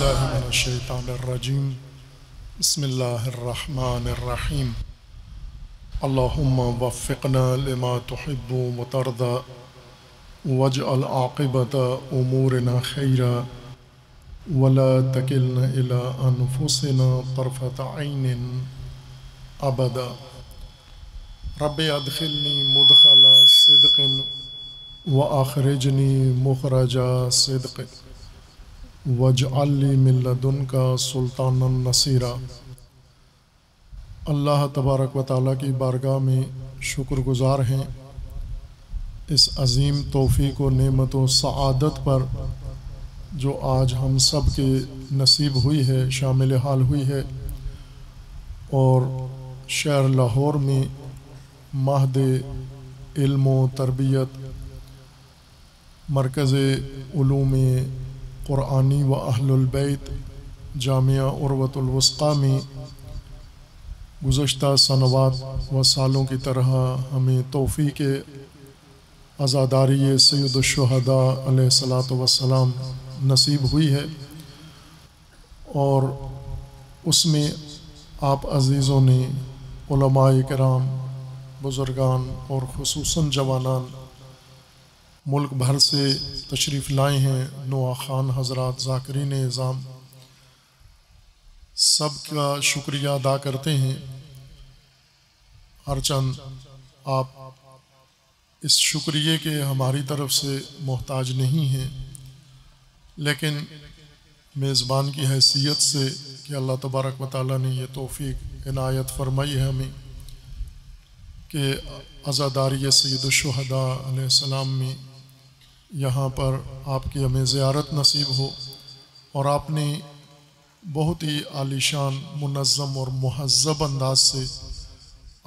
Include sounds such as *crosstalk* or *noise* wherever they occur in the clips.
बिल्लाशैतानरजीम बसमीम अल्लाम वफ़ना लमा तहब मतरदा वज अलाक़बत उमूरना खैरा वला तकिलन इला अनफुसना तरफ़त आन अबदा रब अदखिलनी मुदखला सदकिन व आखरजनी मुखरजा सदकिन वजअली मिल्लदुन का सुल्तान नसीरा अल्लाह तबारक व ताली की बारगाह में शुक्रगुज़ार हैं इस अजीम तोहफ़ी को नमत सआदत पर जो आज हम सब के नसीब हुई है शामिल हाल हुई है और शहर लाहौर में महद इल्म तरबियत मरकज़ क़ुरानी व अहलबैत जामिया उर्वतुलवस्ता में गुज्त सनवात व सालों की तरह हमें तोफ़ी के आज़ादारी सैदशहदा सलात वसलाम नसीब हुई है और उसमें आप अज़ीज़ों ने कराम बुज़ुर्गान और खसूस जवानान मुल्क भर से तशरीफ़ लाए हैं नोआ ख़ान हजरत ज़ाकरीन निज़ाम सब का शुक्रिया अदा करते हैं हर चंद आप इस शुक्रिया के हमारी तरफ से मोहताज नहीं हैं लेकिन मेज़बान की हैसियत से कि अल्लाह तबारक वाली ने यह तोफ़ी इनायत फरमाई है हमें कि आज़ादारी सैद शहदा में यहाँ पर आपकी हमें ज़्यारत नसीब हो और आपने बहुत ही आलिशान मुनज़म और महजब अंदाज से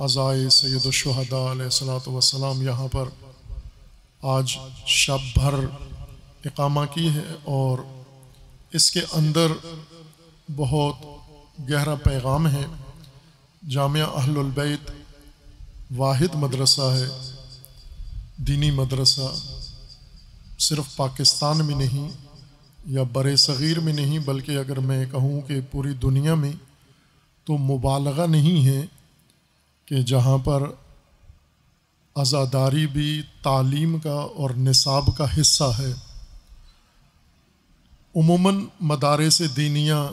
अज़ाए सैद शहदात यहाँ पर आज शब भर इकामा की है और इसके अंदर बहुत गहरा पैगाम है जामिया अहलबैत वाहिद मदरसा है दीनी मदरसा सिर्फ पाकिस्तान में नहीं या बर सग़ीर में नहीं बल्कि अगर मैं कहूँ कि पूरी दुनिया में तो मुबालगा नहीं है कि जहाँ पर आज़ादारी भी तालीम का और निसाब का हिस्सा है उमूमा मदारस दीनिया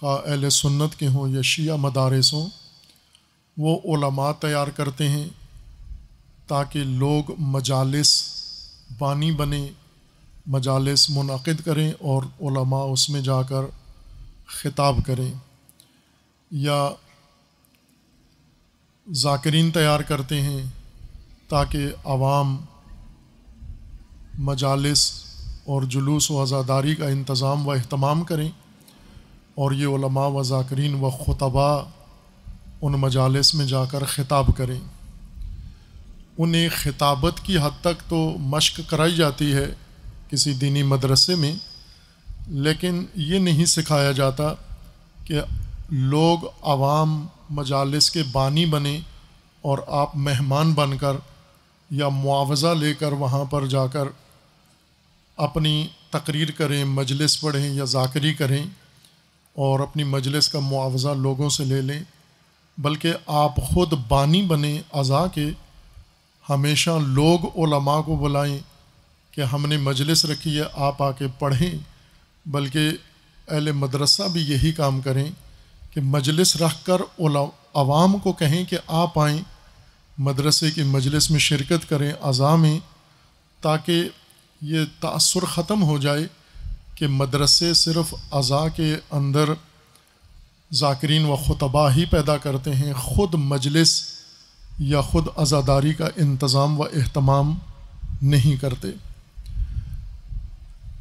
खा अहल सुन्नत के हों या शिया मदारस हों वो तैयार करते हैं ताकि लोग मजालस बानी बने मजालस मुनद करें और ओलमा उसमें जाकर ख़िताब करें या जाकरीन तैयार करते हैं ताकि आवाम मजालस और जुलूस व आज़ादारी का इंतज़ाम व अहतमाम करें और ये ओलमा व जाकरीन व खुतबा उन मजालस में जाकर ख़िताब करें उन्हें खिताबत की हद तक तो मश्क कराई जाती है किसी दीनी मदरसे में लेकिन ये नहीं सिखाया जाता कि लोग आवाम मजालस के बानी बने और आप मेहमान बनकर या मुआवजा लेकर वहाँ पर जाकर अपनी तकरीर करें मजलिस पढ़ें या जाकरी करें और अपनी मजलिस का मुआवजा लोगों से ले लें बल्कि आप ख़ुद बानी बने अज़ा के हमेशा लोग ओलमा को बुलाएं कि हमने मजलिस रखी है आप आके पढ़ें बल्कि अहल मदरसा भी यही काम करें कि मजलिस रख कर आवाम को कहें कि आप आएँ मदरसे की मजलिस में शिरकत करें अज़ा में ताकि ये तासर ख़त्म हो जाए कि मदरसे सिर्फ़ अज़ा के अंदर ज़ाकरीन व खुतबा ही पैदा करते हैं ख़ुद मजलिस या ख़ुद आज़ादारी का इंतज़ाम व अहतमाम नहीं करते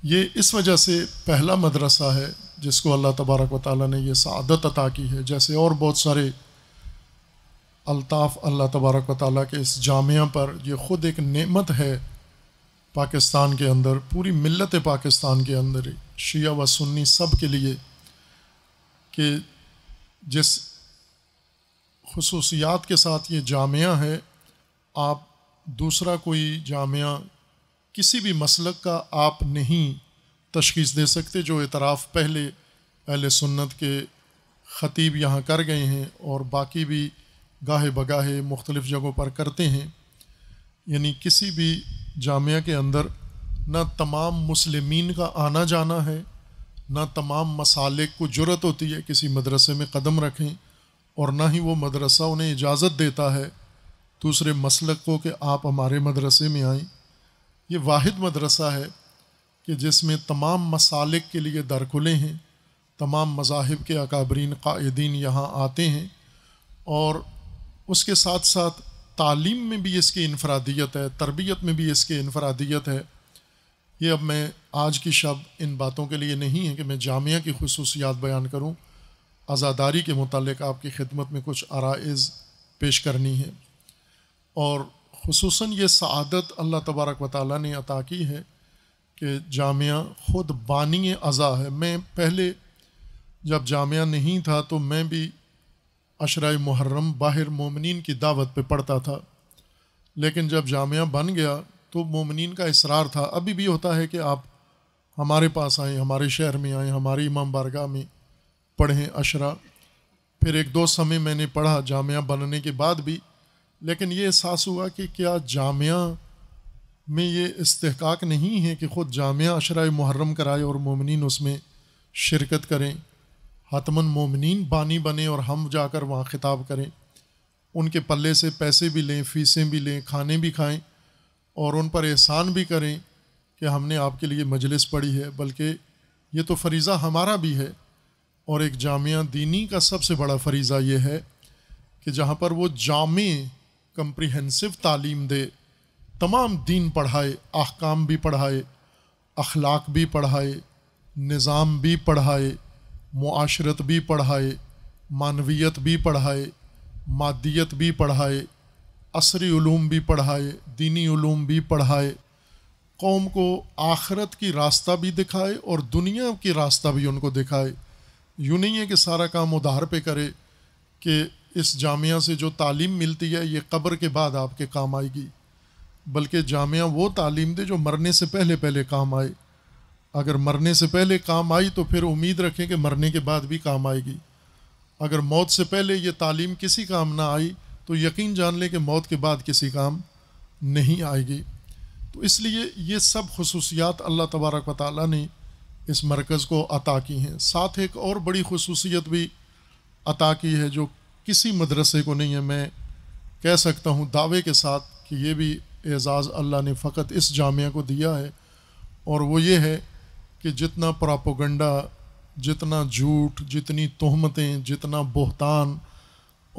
ये इस वजह से पहला मदरसा है जिसको अल्लाह तबारक व ताली ने यह सदत अता की है जैसे और बहुत सारे अलताफ़ अल्लाह तबारक व ताली के इस जामिया पर यह ख़ुद एक नमत है पाकिस्तान के अंदर पूरी मिलत पाकिस्तान के अंदर शिया व सुन्नी सब के लिए कि जिस खसूसियात के साथ ये जामिया है आप दूसरा कोई जामिया किसी भी मसल का आप नहीं तशीस दे सकते जो इतराफ़ पहले अहल सुन्नत के ख़तीब यहाँ कर गए हैं और बाकी भी गाहे बगाहे मुख्तलिफ़ जगहों पर करते हैं यानी किसी भी जामिया के अंदर न तमाम मुसलमीन का आना जाना है ना तमाम मसाले को जरूरत होती है किसी मदरसे में कदम रखें और ना ही वो मदरसा उन्हें इजाज़त देता है दूसरे मसल को कि आप हमारे मदरसे में आएँ ये वाद मदरसा है कि जिसमें तमाम मसालिक के लिए दर खुले हैं तमाम मजाहब के अकाबरीन क़ायदीन यहाँ आते हैं और उसके साथ साथ तालीम में भी इसकी इनफरादियत है तरबियत में भी इसकी इनफरादियत है ये अब मैं आज की शब इन बातों के लिए नहीं है कि मैं जामिया की खसूसियात बयान करूँ आज़ादारी के मतलब आपकी खिदमत में कुछ आरज़ पेश करनी है और खसूस ये सआदत अल्लाह तबारक वाली ने अता की है कि जामिया ख़ुद बानी अज़ा है मैं पहले जब जामिया नहीं था तो मैं भी अशरा मुहर्रम बाहर मोमिन की दावत पर पढ़ता था लेकिन जब जामिया बन गया तो मोमिन का इसरार था अभी भी होता है कि आप हमारे पास आएँ हमारे शहर में आएँ हमारे इमाम बारगाह में पढ़ें अशरा फिर एक दो समय मैंने पढ़ा जामिया बनने के बाद भी लेकिन ये एहसास हुआ कि क्या जामिया में ये इस्तेकाक नहीं है कि ख़ुद जामिया अशरा मुहर्रम कराए और ममिन उसमें शिरकत करें हतमन ममिन बानी बने और हम जाकर वहाँ ख़िताब करें उनके पल्ले से पैसे भी लें फीसें भी लें खाने भी खाएँ और उन पर एहसान भी करें कि हमने आपके लिए मजलिस पढ़ी है बल्कि ये तो फरीज़ा हमारा भी है और एक जामिया दीनी का सबसे बड़ा फरीज़ा ये है कि जहाँ पर वो जाम कम्प्रिहेंसिव तालीम दे तमाम दीन पढ़ाए अहकाम भी पढ़ाए अखलाक भी पढ़ाए निज़ाम भी पढ़ाए माशरत भी पढ़ाए मानवीत भी पढ़ाए मादियत भी पढ़ाए असरी ूम भी पढ़ाए दीनी ूम भी पढ़ाए कौम को आखरत की रास्ता भी दिखाए और दुनिया की रास्ता भी उनको दिखाए यूँ नहीं है कि सारा काम उधार पे करे कि इस जामिया से जो तालीम मिलती है ये कब्र के बाद आपके काम आएगी बल्कि जामिया वो तालीम दे जो मरने से पहले पहले काम आए अगर मरने से पहले काम आई तो फिर उम्मीद रखें कि मरने के बाद भी काम आएगी अगर मौत से पहले ये तालीम किसी काम ना आई तो यकीन जान लें कि मौत के बाद किसी काम नहीं आएगी तो इसलिए ये सब खसूसियात अल्लाह तबारक वाली ने इस मरकज़ को अता की हैं साथ एक और बड़ी खसूसियत भी अता की है जो किसी मदरसे को नहीं है मैं कह सकता हूँ दावे के साथ कि ये भी एजाज़ अल्लाह ने फ़कत इस जामिया को दिया है और वो ये है कि जितना प्रापोगंडा जितना झूठ जितनी तहमतें जितना बहतान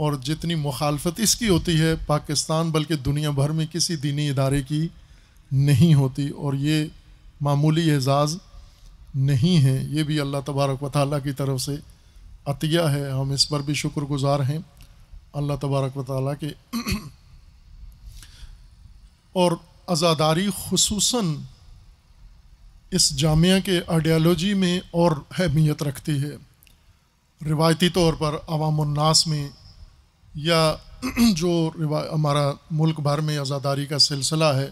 और जितनी मुखालफत इसकी होती है पाकिस्तान बल्कि दुनिया भर में किसी दीनी इदारे की नहीं होती और ये मामूली एजाज़ नहीं है ये भी अल्लाह तबारक व ताली की तरफ से अतिया है हम इस पर भी शुक्र गुज़ार हैं अल्लाह तबारक व ताली के *clears throat* और आज़ादारी खूस इस जामिया के आइडियालॉजी में और अहमियत रखती है रिवायती तौर पर अवामनास में या *clears throat* जो हमारा मुल्क भर में आज़ादारी का सिलसिला है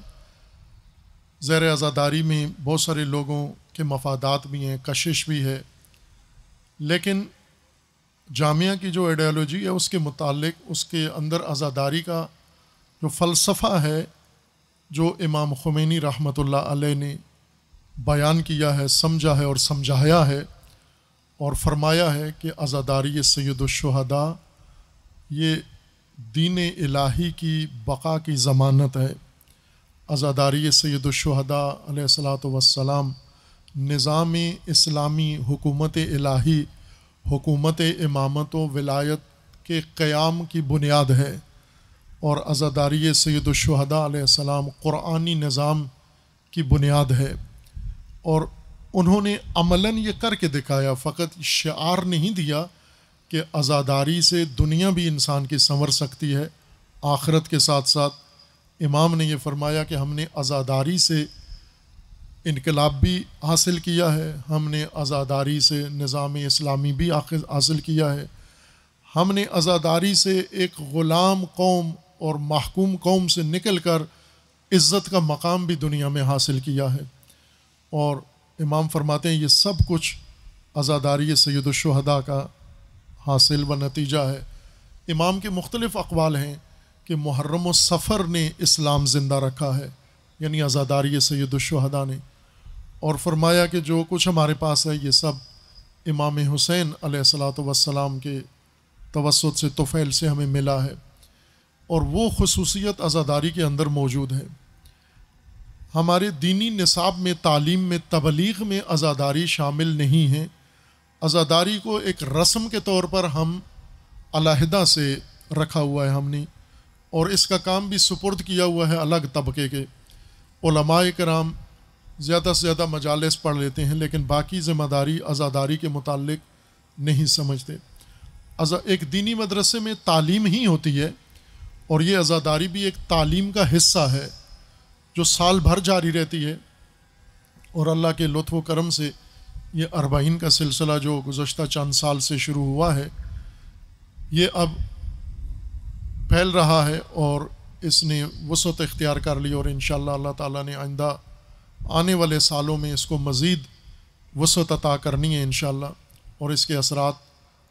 ज़ैर आज़ादारी में बहुत सारे लोगों के मफादात भी हैं कशिश भी है लेकिन जामिया की जो आइडियालॉजी है उसके मुतालिक उसके अंदर आज़ादारी का जो फ़लसफ़ा है जो इमाम खुमैनी रहमत ने बयान किया है समझा है और समझाया है और फरमाया है कि आज़ादारी सैदुलशहदा ये दीन इलाही की बका की ज़मानत है आज़ादारी सैदुलशहदा सलात वसलाम निज़ाम इस्लामी हुकूमत इलाही हुकूमत इमामत व विलायत के क़्याम की बुनियाद है और आज़ादारी सैदुलशहदाम क़ुरानी निज़ाम की बुनियाद है और उन्होंने अमला ये करके दिखाया फ़कत शार नहीं दिया कि आज़ादारी से दुनिया भी इंसान की संवर सकती है आखरत के साथ साथ इमाम ने यह फरमाया कि हमने आज़ादारी से इनकलाब भी हासिल किया है हमने आज़ादारी से निज़ाम इस्लामी भी हासिल किया है हमने आज़ादारी से एक ग़ुलाम कौम और महकूम कौम से निकल कर इज़्ज़त का मकाम भी दुनिया में हासिल किया है और इमाम फरमाते हैं ये सब कुछ आज़ादारी सैदुलशहदा का हासिल व नतीजा है इमाम के मुख्तलिफ़ अकवाल हैं कि मुहर्रम सफ़र ने इस्लाम ज़िंदा रखा है यानी आज़ादारी सैदुलशहदा ने और फरमाया कि जो कुछ हमारे पास है ये सब इमाम हुसैन सलाम के तवसत से तोफ़ैल से हमें मिला है और वो खसूसियत आज़ादारी के अंदर मौजूद है हमारे दीनी निसाब में तालीम में तबलीग में आज़ादारी शामिल नहीं है आज़ादारी को एक रस्म के तौर पर हम अलहदा से रखा हुआ है हमने और इसका काम भी सुपुर्द किया हुआ है अलग तबके के कराम ज़्यादा से ज़्यादा मजालस पढ़ लेते हैं लेकिन बाकी ज़िम्मेदारी आज़ादारी के मतलब नहीं समझते एक दीनी मदरसे में तालीम ही होती है और ये आज़ादारी भी एक तालीम का हिस्सा है जो साल भर जारी रहती है और अल्लाह के लुत्फ़ करम से यह अरबाइन का सिलसिला जो गुज्त चंद साल से शुरू हुआ है ये अब फैल रहा है और इसने वसत इख्तियार कर ली और इन अल्लाह ताला ने आइंदा आने वाले सालों में इसको मज़ीद वसत अता करनी है इन और इसके असरात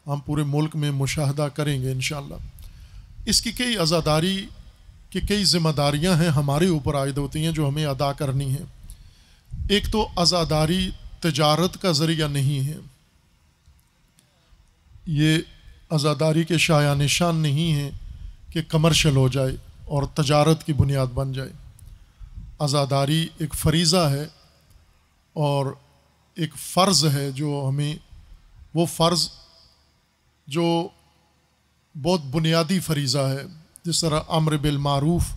हम पूरे मुल्क में मुशाहदा करेंगे इन इसकी कई आज़ादारी की कई ज़िम्मेदारियाँ हैं हमारे ऊपर आयद होती हैं जो हमें अदा करनी है एक तो आज़ादारी तजारत का ज़रिया नहीं है ये आज़ादारी के शाया निशान नहीं है कि कमर्शल हो जाए और तजारत की बुनियाद बन जाए आज़ादारी एक फरीज़ा है और एक फ़र्ज़ है जो हमें वो फ़र्ज़ जो बहुत बुनियादी फरीज़ा है जिस तरह अमर बिलमारूफ़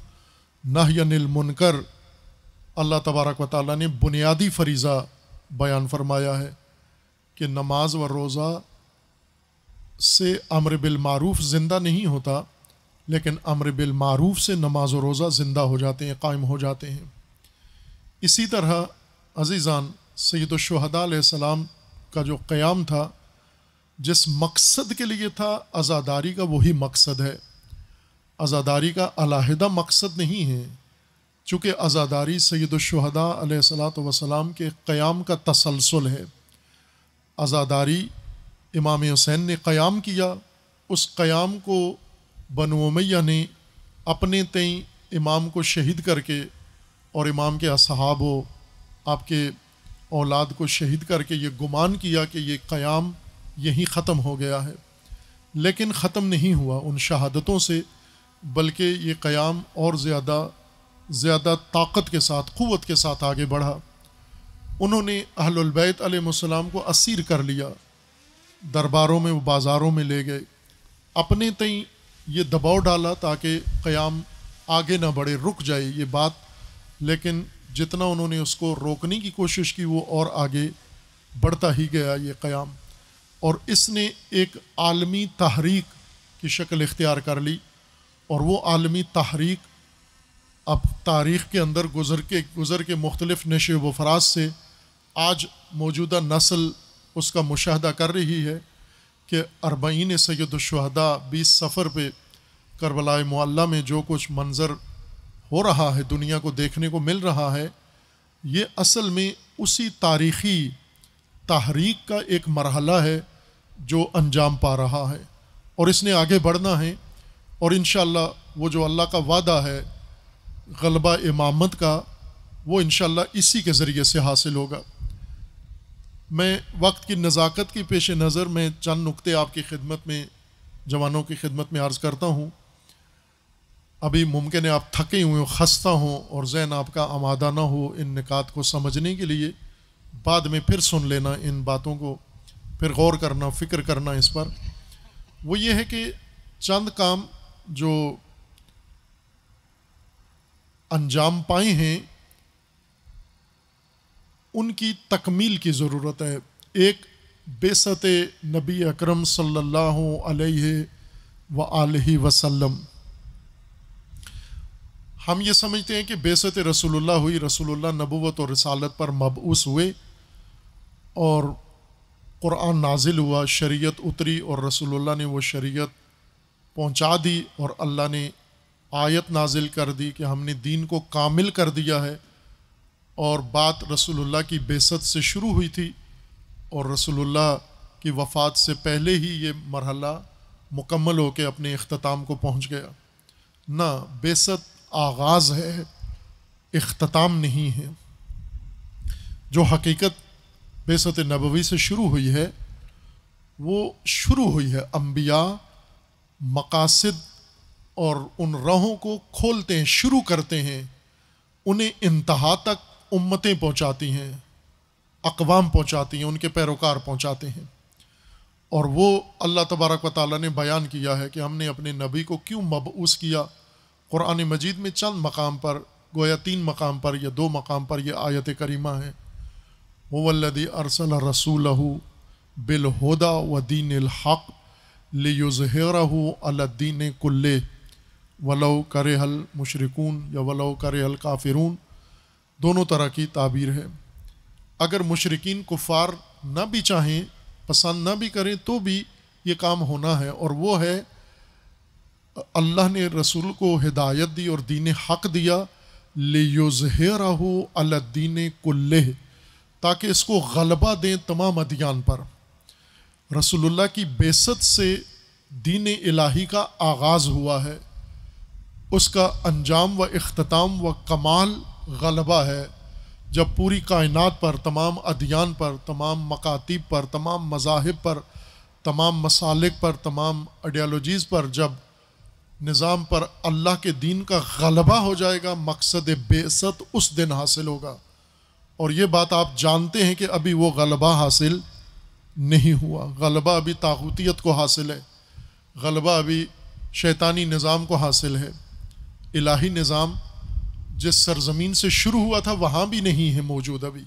नहयनमनकर अल्लाह तबारक व ताली ने बुनियादी फरीज़ा बयान फरमाया है कि नमाज व रोज़ा से अमर बिलमारूफ़ ज़िंदा नहीं होता लेकिन अमर बिलमारूफ़ से नमाज व रोज़ा ज़िंदा हो जाते हैं कायम हो जाते हैं इसी तरह अजीज़ान सैद सलाम का जो क़याम था जिस मकसद के लिए था आज़ादारी का वही मकसद है आज़ादारी का अलाहदा मकसद नहीं है चूँकि आज़ादारी सैदुलशहदा वसलाम के क़्याम का तसलसल है आज़ादारी इमाम हुसैन ने क़याम किया उस क़्याम को बनोमैया ने अपने तई इमाम को शहीद करके और इमाम के असहाब हो आपके औलाद को शहीद करके ये गुमान किया कि ये क़याम यहीं ख़त्म हो गया है लेकिन ख़त्म नहीं हुआ उन शहादतों से बल्कि ये क़याम और ज़्यादा ज़्यादा ताकत के साथ क़वत के साथ आगे बढ़ा उन्होंने अहलबैत आलम को असीर कर लिया दरबारों में वो बाज़ारों में ले गए अपने तई ये दबाव डाला ताकि क़याम आगे ना बढ़े रुक जाए ये बात लेकिन जितना उन्होंने उसको रोकने की कोशिश की वो और आगे बढ़ता ही गया ये क़याम और इसने एक आलमी तहरीक की शक्ल इख्तियार कर ली और वो आलमी तहरीक अब तारीख़ के अंदर गुज़र के गुज़र के मुख्तलिफ़ नशे व फराज से आज मौजूदा नस्ल उसका मुशाह कर रही है कि अरबईन सैदुलशहदा बीस सफ़र पर करबला मोल्ला में जो कुछ मंज़र हो रहा है दुनिया को देखने को मिल रहा है ये असल में उसी तारीख़ी तहरीक का एक मरहला है जो अंजाम पा रहा है और इसने आगे बढ़ना है और इन वो जो अल्लाह का वादा है गलबा इमामत का वो इन इसी के ज़रिए से हासिल होगा मैं वक्त की नज़ाकत की पेश नज़र में चंद नुकते आपकी खिदमत में जवानों की खिदमत में अर्ज़ करता हूँ अभी मुमकिन है आप थके हुए हो खस्ता हों और ज़ैन आपका आमादा ना हो इन निकात को समझने के लिए बाद में फिर सुन लेना इन बातों को फिर गौर करना फ़िक्र करना इस पर वो ये है कि चंद काम जो अंजाम पाए हैं उनकी तकमील की ज़रूरत है एक बेसत नबी अकरम सल्लल्लाहु अलैहि व आलि वसल्लम हम ये समझते हैं कि बेसत रसूलुल्लाह हुई रसूलुल्लाह नबूवत और रसालत पर मबूस हुए और क़ुरान नाजिल हुआ शरीयत उतरी और रसूलुल्लाह ने वो शरीयत पहुंचा दी और अल्लाह ने आयत नाजिल कर दी कि हमने दीन को कामिल कर दिया है और बात रसूलुल्लाह की बेसत से शुरू हुई थी और रसूलुल्लाह की वफ़ात से पहले ही ये मरहला मुकम्मल होकर अपने अख्ताम को पहुँच गया ना बेसत आगाज है अख्ताम नहीं है जो हकीकत बेसत नबवी से शुरू हुई है वो शुरू हुई है अम्बिया मकासद और उन रहों को खोलते हैं शुरू करते हैं उन्हें इंतहा तक उम्मतें पहुँचाती हैं अकवाम पहुँचाती हैं उनके पैरोकार पहुँचाते हैं और वो अल्लाह तबारक व ताली ने बयान किया है कि हमने अपने नबी को क्यों मबूस किया कुरान मजीद में चंद मकाम पर गोया तीन मकाम पर या दो मकाम पर यह आयत करीमा है वल्लदी अरसल रसूल बिलहदा व दीन हक़ लियुज़हरहू अल्दीन कुल्ले वलौ करे हल मुशरकून या वलो करे हल काफिरून दोनों तरह की ताबीर है अगर मुशरकिन कुफ़ार ना भी चाहें पसंद ना भी करें तो भी ये काम होना है और वो है अल्लाह ने रसूल को हिदायत दी और दीन हक दिया ले युजहराहू अल्दीन कुल्ले ताकि इसको गलबा दें तमाम अदियान पर रसूलुल्लाह की बेसत से दीन इलाही का आगाज़ हुआ है उसका अंजाम व अख्ताम व कमाल गलबा है जब पूरी कायनात पर तमाम अदियान पर तमाम मकातीब पर तमाम मजाहब पर तमाम मसालिक पर तमाम आइडियालॉजीज़ पर जब निज़ाम पर अल्लाह के दीन का गलबा हो जाएगा मकसद बेसत उस दिन हासिल होगा और ये बात आप जानते हैं कि अभी वो गलबा हासिल नहीं हुआ गलबा अभी ताकूतीत को हासिल है गलबा अभी शैतानी निज़ाम को हासिल है इलाही निज़ाम जिस सरजमीन से शुरू हुआ था वहाँ भी नहीं है मौजूद अभी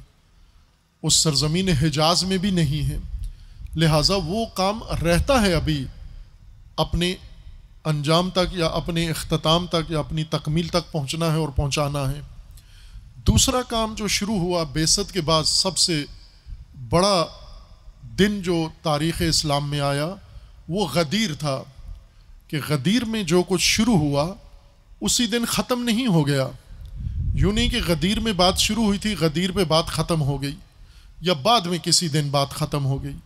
उस सरजमीन हिजाज में भी नहीं है लिहाजा वो काम रहता है अभी अपने अंजाम तक या अपने अख्ताम तक या अपनी तकमील तक पहुँचना है और पहुँचाना है दूसरा काम जो शुरू हुआ बेसत के बाद सबसे बड़ा दिन जो तारीख़ इस्लाम में आया वो गदीर था कि गदीर में जो कुछ शुरू हुआ उसी दिन ख़त्म नहीं हो गया यूँ नहीं कि गदीर में बात शुरू हुई थी गदीर पे बात ख़त्म हो गई या बाद में किसी दिन बात ख़त्म हो गई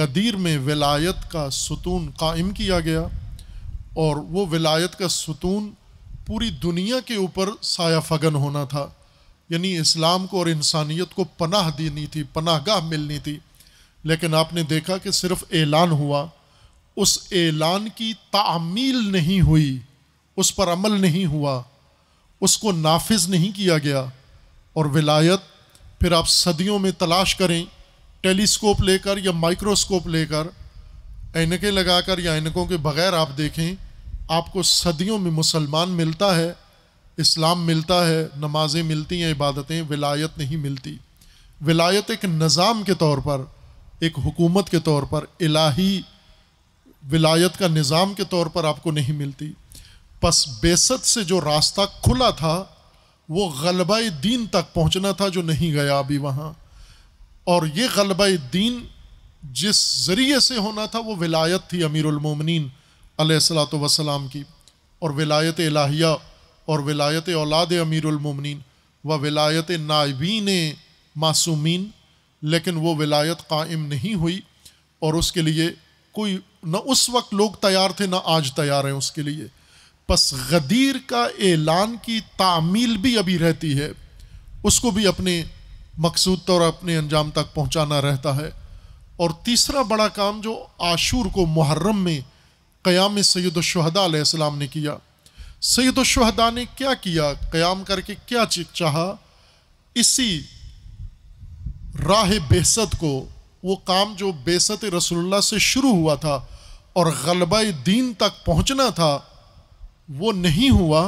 गदीर में विलायत का सतून कायम किया गया और वो विलायत का सुतून पूरी दुनिया के ऊपर साया फगन होना था यानी इस्लाम को और इंसानियत को पनाह देनी थी पनाहगाह मिलनी थी लेकिन आपने देखा कि सिर्फ ऐलान हुआ उस ऐलान की तामील नहीं हुई उस पर अमल नहीं हुआ उसको नाफिज नहीं किया गया और विलायत फिर आप सदियों में तलाश करें टेलीस्कोप लेकर या माइक्रोस्कोप लेकर ऐनकें लगाकर या इनकों के बगैर आप देखें आपको सदियों में मुसलमान मिलता है इस्लाम मिलता है नमाज़ें मिलती हैं इबादतें विलायत नहीं मिलती विलायत एक निज़ाम के तौर पर एक हुकूमत के तौर पर इलाही विलायत का निज़ाम के तौर पर आपको नहीं मिलती बस बेसत से जो रास्ता खुला था वो गलबा दीन तक पहुंचना था जो नहीं गया अभी वहाँ और ये गलबा दीन जिस ज़रिए से होना था वो विलायत थी अमीरमिन सलात वसलाम की और विलायत इलाहिया और विलायत औलाद अमीरमिन व विलायत नायबीन मासूमिन लेकिन वो विलायत कायम नहीं हुई और उसके लिए कोई न उस वक्त लोग तैयार थे ना आज तैयार हैं उसके लिए बस गदीर का ऐलान की तामील भी अभी रहती है उसको भी अपने मकसूद तौर अपने अंजाम तक पहुंचाना रहता है और तीसरा बड़ा काम जो आशूर को मुहर्रम में क़याम सैद ने किया सैदुलशहदा ने क्या किया क़याम करके क्या चाह इसी राह बेसत को वो काम जो बेसत रसोल्ला से शुरू हुआ था और गलबा दीन तक पहुँचना था वो नहीं हुआ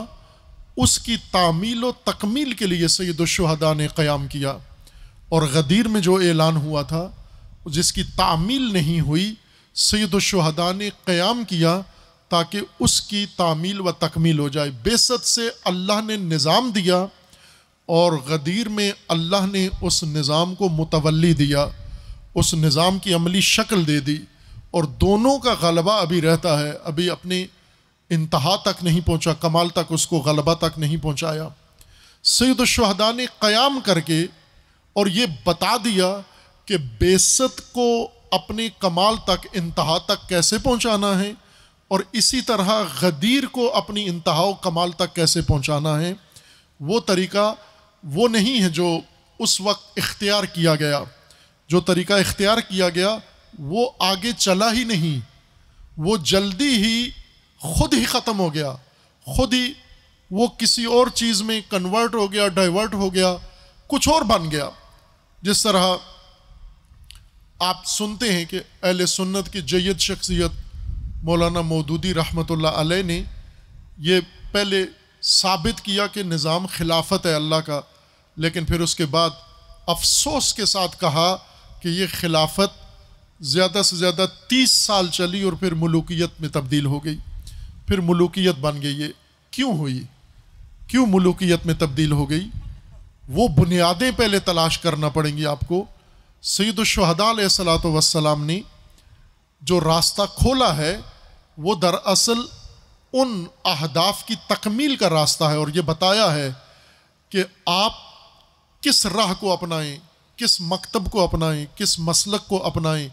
उसकी तामील व तकमील के लिए सैदुलशहदा ने क़याम किया और गदीर में जो ऐलान हुआ था जिसकी तामील नहीं हुई सैद शहदा ने क़्याम किया ताकि उसकी तामील व तकमील हो जाए बेसत से अल्लाह ने निज़ाम दिया और गदीर में अल्लाह ने उस निज़ाम को मुतवली दिया उस निज़ाम की अमली शक्ल दे दी और दोनों का गलबा अभी रहता है अभी अपने इंतहा तक नहीं पहुंचा कमाल तक उसको गलबा तक नहीं पहुंचाया सैद शहदा ने क़याम करके और ये बता दिया कि बेसत को अपने कमाल तक इंतहा तक कैसे पहुंचाना है और इसी तरह गदीर को अपनी इंतहा कमाल तक कैसे पहुंचाना है वो तरीका वो नहीं है जो उस वक्त इख्तियार किया गया जो तरीका इख्तियार किया गया वो आगे चला ही नहीं वो जल्दी ही खुद ही ख़त्म हो गया खुद ही वो किसी और चीज़ में कन्वर्ट हो गया डाइवर्ट हो गया कुछ और बन गया जिस तरह आप सुनते हैं कि अहल सुन्नत की जैद शख्सियत मौलाना मौदूदी रहमत लाई ने यह पहले साबित किया कि निज़ाम खिलाफत है अल्लाह का लेकिन फिर उसके बाद अफसोस के साथ कहा कि ये खिलाफत ज़्यादा से ज़्यादा तीस साल चली और फिर मलूकियत में तब्दील हो गई फिर मलूकियत बन गई ये क्यों हुई क्यों मलूकियत में तब्दील हो गई वो बुनियादें पहले तलाश करना पड़ेंगी आपको सैदुलशहदा सलात वसलाम ने जो रास्ता खोला है वो दरअसल उन अहदाफ की तकमील का रास्ता है और ये बताया है कि आप किस राह को अपनाएं किस मकतब को अपनाएं किस मसलक को अपनाएं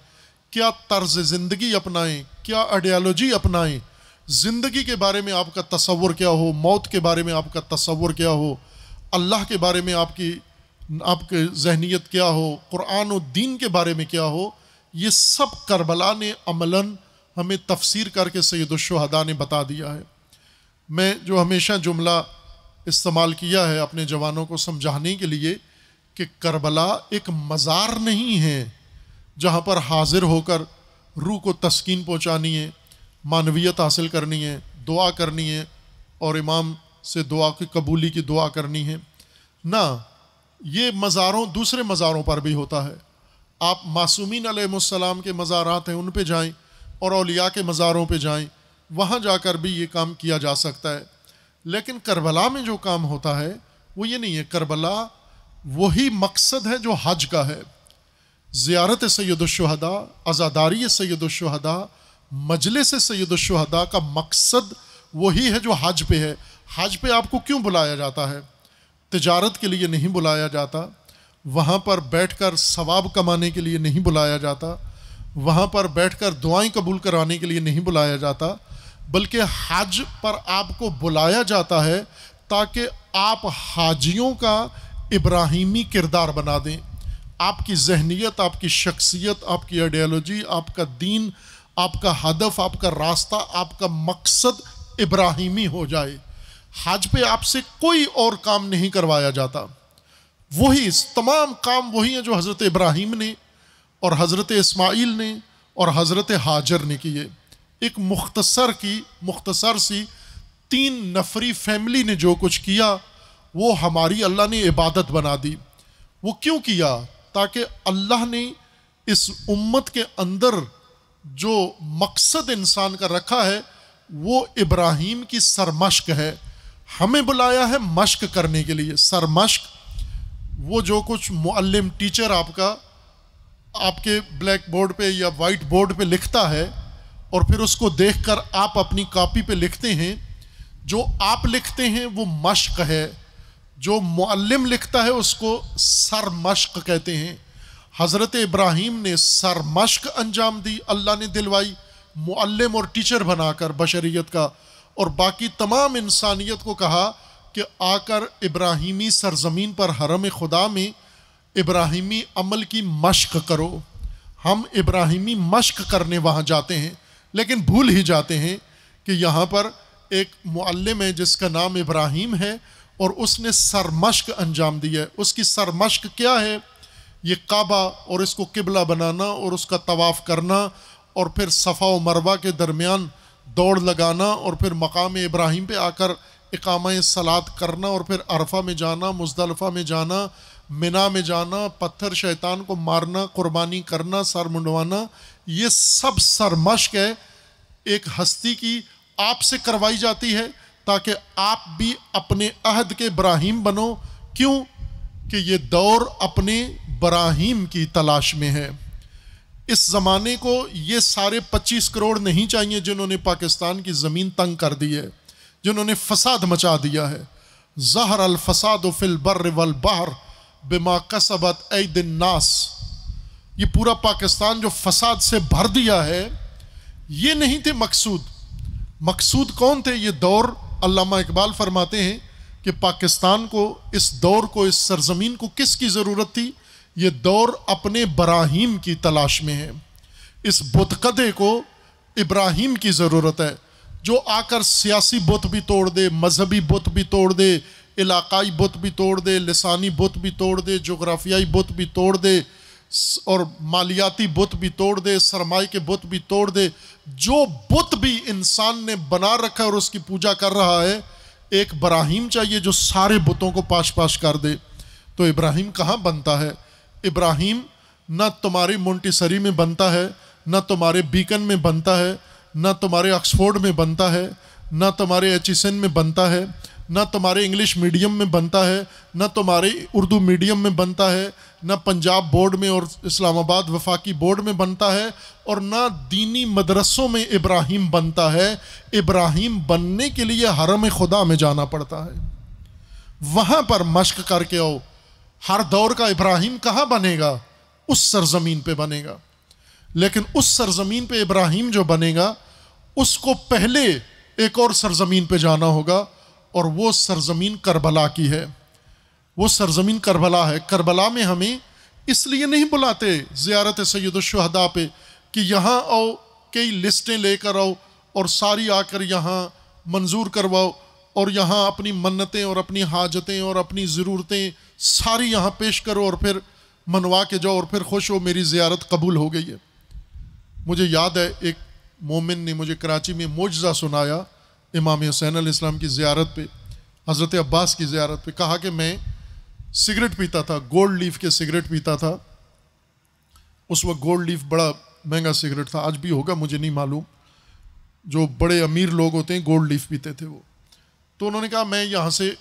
क्या तर्ज ज़िंदगी अपनाएं क्या आइडियालॉजी अपनाएं ज़िंदगी के बारे में आपका तस्वुर क्या हो मौत के बारे में आपका तस्वुर क्या हो अल्लाह के बारे में आपकी आपके जहनीत क्या हो कुरान और दीन के बारे में क्या हो ये सब करबला ने अमला हमें तफसीर करके सैदुलशहदा ने बता दिया है मैं जो हमेशा जुमला इस्तेमाल किया है अपने जवानों को समझाने के लिए कि करबला एक मज़ार नहीं है जहाँ पर हाजिर होकर रूह को तस्किन पहुँचानी है मानवीयत हासिल करनी है दुआ करनी है और इमाम से दुआ की कबूली की दुआ करनी है ना ये मज़ारों दूसरे मज़ारों पर भी होता है आप मासूमिन आलम के मज़ारात हैं उन पर जाएँ और अलिया के मज़ारों पर जाएँ वहाँ जाकर भी ये काम किया जा सकता है लेकिन करबला में जो काम होता है वो ये नहीं है करबला वही मकसद है जो हज का है ज़ियारत सैदुलशहदा आज़ादारी सैदुलशहदा मजलिस सैदुलशहदा का मकसद वही है जो हज पे है हज पे आपको क्यों बुलाया जाता है तजारत के लिए नहीं बुलाया जाता वहाँ पर बैठ कर सवाब कमाने के लिए नहीं बुलाया जाता वहाँ पर बैठ कर दुआएँ कबूल कराने के लिए नहीं बुलाया जाता बल्कि हज पर आपको बुलाया जाता है ताकि आप हाजियों का इब्राहिमी किरदार बना दें आपकी जहनीत आपकी शख्सियत आपकी आइडियालॉजी आपका दीन आपका हदफ आपका रास्ता आपका मकसद इब्राहिमी हो जाए हज पे आपसे कोई और काम नहीं करवाया जाता वही तमाम काम वही हैं जो हज़रत इब्राहिम ने और हज़रत इस्माइल ने और हज़रत हाजर ने किए एक मुख्तसर की मुख्तसर सी तीन नफरी फैमिली ने जो कुछ किया वो हमारी अल्लाह ने इबादत बना दी वो क्यों किया ताकि अल्लाह ने इस उम्मत के अंदर जो मकसद इंसान का रखा है वो इब्राहिम की सरमश्क है हमें बुलाया है मश्क करने के लिए सर मश्क वो जो कुछ मुअल्लिम टीचर आपका आपके ब्लैक बोर्ड पे या वाइट बोर्ड पे लिखता है और फिर उसको देखकर आप अपनी कॉपी पे लिखते हैं जो आप लिखते हैं वो मश्क है जो मुअल्लिम लिखता है उसको सर मश्क कहते हैं हज़रत इब्राहिम ने सर मश्क अंजाम दी अल्लाह ने दिलवाई मुअल्लिम और टीचर बनाकर बशरीत का और बाकी तमाम इंसानियत को कहा कि आकर इब्राहिमी सरजमीन पर हरम खुदा में इब्राहिमी अमल की मश्क करो हम इब्राहिमी मश्क करने वहाँ जाते हैं लेकिन भूल ही जाते हैं कि यहाँ पर एक मुअल्लम है जिसका नाम इब्राहिम है और उसने सरमश्क अंजाम दिया है उसकी सरमश्क क्या है ये काबा और इसको किबला बनाना और उसका तवाफ़ करना और फिर सफ़ा व मरवा के दरमियान दौड़ लगाना और फिर मकाम इब्राहिम पे आकर इकाम सलात करना और फिर अरफा में जाना मुजदलफ़ा में जाना मिना में जाना पत्थर शैतान को मारना कुर्बानी करना सर मुंडवाना ये सब सरमश्क है एक हस्ती की आपसे करवाई जाती है ताकि आप भी अपने अहद के ब्राहिम बनो क्यों कि ये दौर अपने ब्राहिम की तलाश में है इस ज़माने को ये सारे 25 करोड़ नहीं चाहिए जिन्होंने पाकिस्तान की ज़मीन तंग कर दी है जिन्होंने फसाद मचा दिया है जहर अलफसाद फिल बर वल बहर बिमा कसबत दिन नास ये पूरा पाकिस्तान जो फसाद से भर दिया है ये नहीं थे मकसूद मकसूद कौन थे ये दौर अल्लामा इकबाल फरमाते हैं कि पाकिस्तान को इस दौर को इस सरजमीन को किसकी ज़रूरत थी ये दौर अपने बराहिम की तलाश में है इस बुतकदे को इब्राहिम की ज़रूरत है जो आकर सियासी बुत भी तोड़ दे मजहबी बुत भी तोड़ दे इलाकाई बुत भी तोड़ दे लसानी बुत भी तोड़ दे जोग्राफियाई बुत भी तोड़ दे और मालियाती बुत भी तोड़ दे सरमाए के बुत भी तोड़ दे जो बुत भी इंसान ने बना रखा और उसकी पूजा कर रहा है एक ब्राहिम चाहिए जो सारे बुतों को पाश पाश कर दे तो इब्राहिम कहाँ बनता है इब्राहिम न तुम्हारे मोन्टीसरी में बनता है न तुम्हारे बीकन में बनता है न तुम्हारे ऑक्सफोर्ड में बनता है न तुम्हारे एच में बनता है न तुम्हारे इंग्लिश मीडियम में बनता है न तुम्हारे उर्दू मीडियम में बनता है न पंजाब बोर्ड में और इस्लामाबाद वफाकी बोर्ड में बनता है और न दीनी मदरसों में इब्राहिम बनता है इब्राहिम बनने के लिए हरम खुदा में जाना पड़ता है वहाँ पर मश्क करके आओ हर दौर का इब्राहिम कहाँ बनेगा उस सरजमीन पे बनेगा लेकिन उस सरजमीन पे इब्राहिम जो बनेगा उसको पहले एक और सरजमीन पे जाना होगा और वो सरजमीन करबला की है वो सरजमीन करबला है करबला में हमें इसलिए नहीं बुलाते ज़ियारत सैदुलशहदा पे कि यहाँ आओ कई लिस्टें लेकर आओ और सारी आकर यहाँ मंजूर करवाओ और यहाँ अपनी मन्नतें और अपनी हाजतें और अपनी ज़रूरतें सारी यहाँ पेश करो और फिर मनवा के जाओ और फिर खुश हो मेरी ज्यारत कबूल हो गई है मुझे याद है एक मोमिन ने मुझे कराची में मुजजा सुनाया इमाम हुसैन इस्लाम की ज्यारत पे हज़रत अब्बास की ज्यारत पे कहा कि मैं सिगरेट पीता था गोल्ड लीफ के सिगरेट पीता था उस वक्त गोल्ड लीफ बड़ा महंगा सिगरेट था आज भी होगा मुझे नहीं मालूम जो बड़े अमीर लोग होते हैं गोल्ड लीफ पीते थे वो तो उन्होंने कहा मैं यहाँ से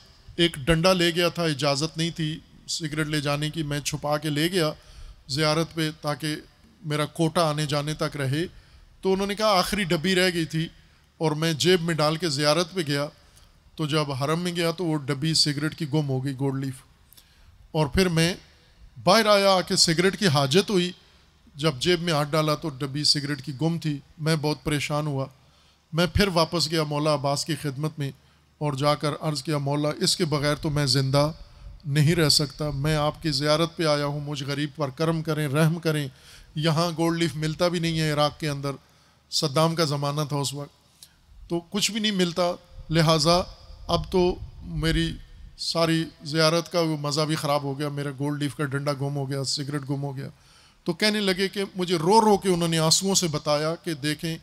एक डंडा ले गया था इजाज़त नहीं थी सिगरेट ले जाने की मैं छुपा के ले गया ज़्यारत पे ताकि मेरा कोटा आने जाने तक रहे तो उन्होंने कहा आखिरी डब्बी रह गई थी और मैं जेब में डाल के ज़्यारत पे गया तो जब हरम में गया तो वो डब्बी सिगरेट की गुम हो गई गोल्ड लीफ और फिर मैं बाहर आया आके सिगरेट की हाजत हुई जब जेब में हाथ डाला तो डब्बी सिगरेट की गुम थी मैं बहुत परेशान हुआ मैं फिर वापस गया मौला अब्बास की खिदमत में और जाकर अर्ज़ किया मौला इसके बग़ैर तो मैं ज़िंदा नहीं रह सकता मैं आपकी ज़्यारत पर आया हूँ मुझ गरीब पर करम करें रहम करें यहाँ गोल्ड लीफ मिलता भी नहीं है इराक़ के अंदर सद्दाम का ज़माना था उस वक्त तो कुछ भी नहीं मिलता लिहाजा अब तो मेरी सारी ज़्यारत का वो मज़ा भी ख़राब हो गया मेरा गोल्ड लीफ का डंडा गुम हो गया सिगरेट गुम हो गया तो कहने लगे कि मुझे रो रो के उन्होंने आंसुओं से बताया कि देखें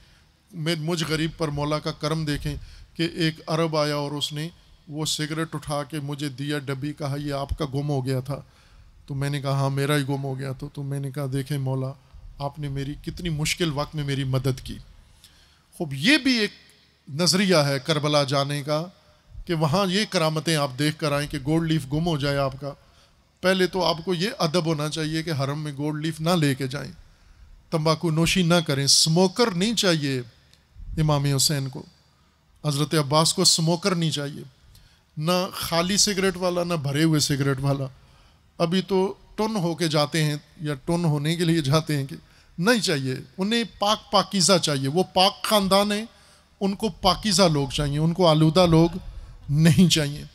मैं मुझ गरीब पर मौला का करम देखें कि एक अरब आया और उसने वो सिगरेट उठा के मुझे दिया डब्बी कहा ये आपका गुम हो गया था तो मैंने कहा हाँ मेरा ही गुम हो गया था तो, तो मैंने कहा देखें मौला आपने मेरी कितनी मुश्किल वक्त में मेरी मदद की खूब ये भी एक नज़रिया है करबला जाने का कि वहाँ ये करामतें आप देख कर आएँ कि गोल्ड लीफ गुम हो जाए आपका पहले तो आपको ये अदब होना चाहिए कि हरम में गोल्ड लीफ ना ले कर जाएं तम्बाकू नोशी ना करें स्मोकर नहीं चाहिए इमाम हुसैन को हज़रत अब्बास को स्मोकर नहीं चाहिए ना खाली सिगरेट वाला ना भरे हुए सिगरेट वाला अभी तो टन हो के जाते हैं या टन होने के लिए जाते हैं कि नहीं चाहिए उन्हें पाक पाकिज़ा चाहिए वो पाक ख़ानदान हैं उनको पाकिज़ा लोग चाहिए उनको आलूदा लोग नहीं चाहिए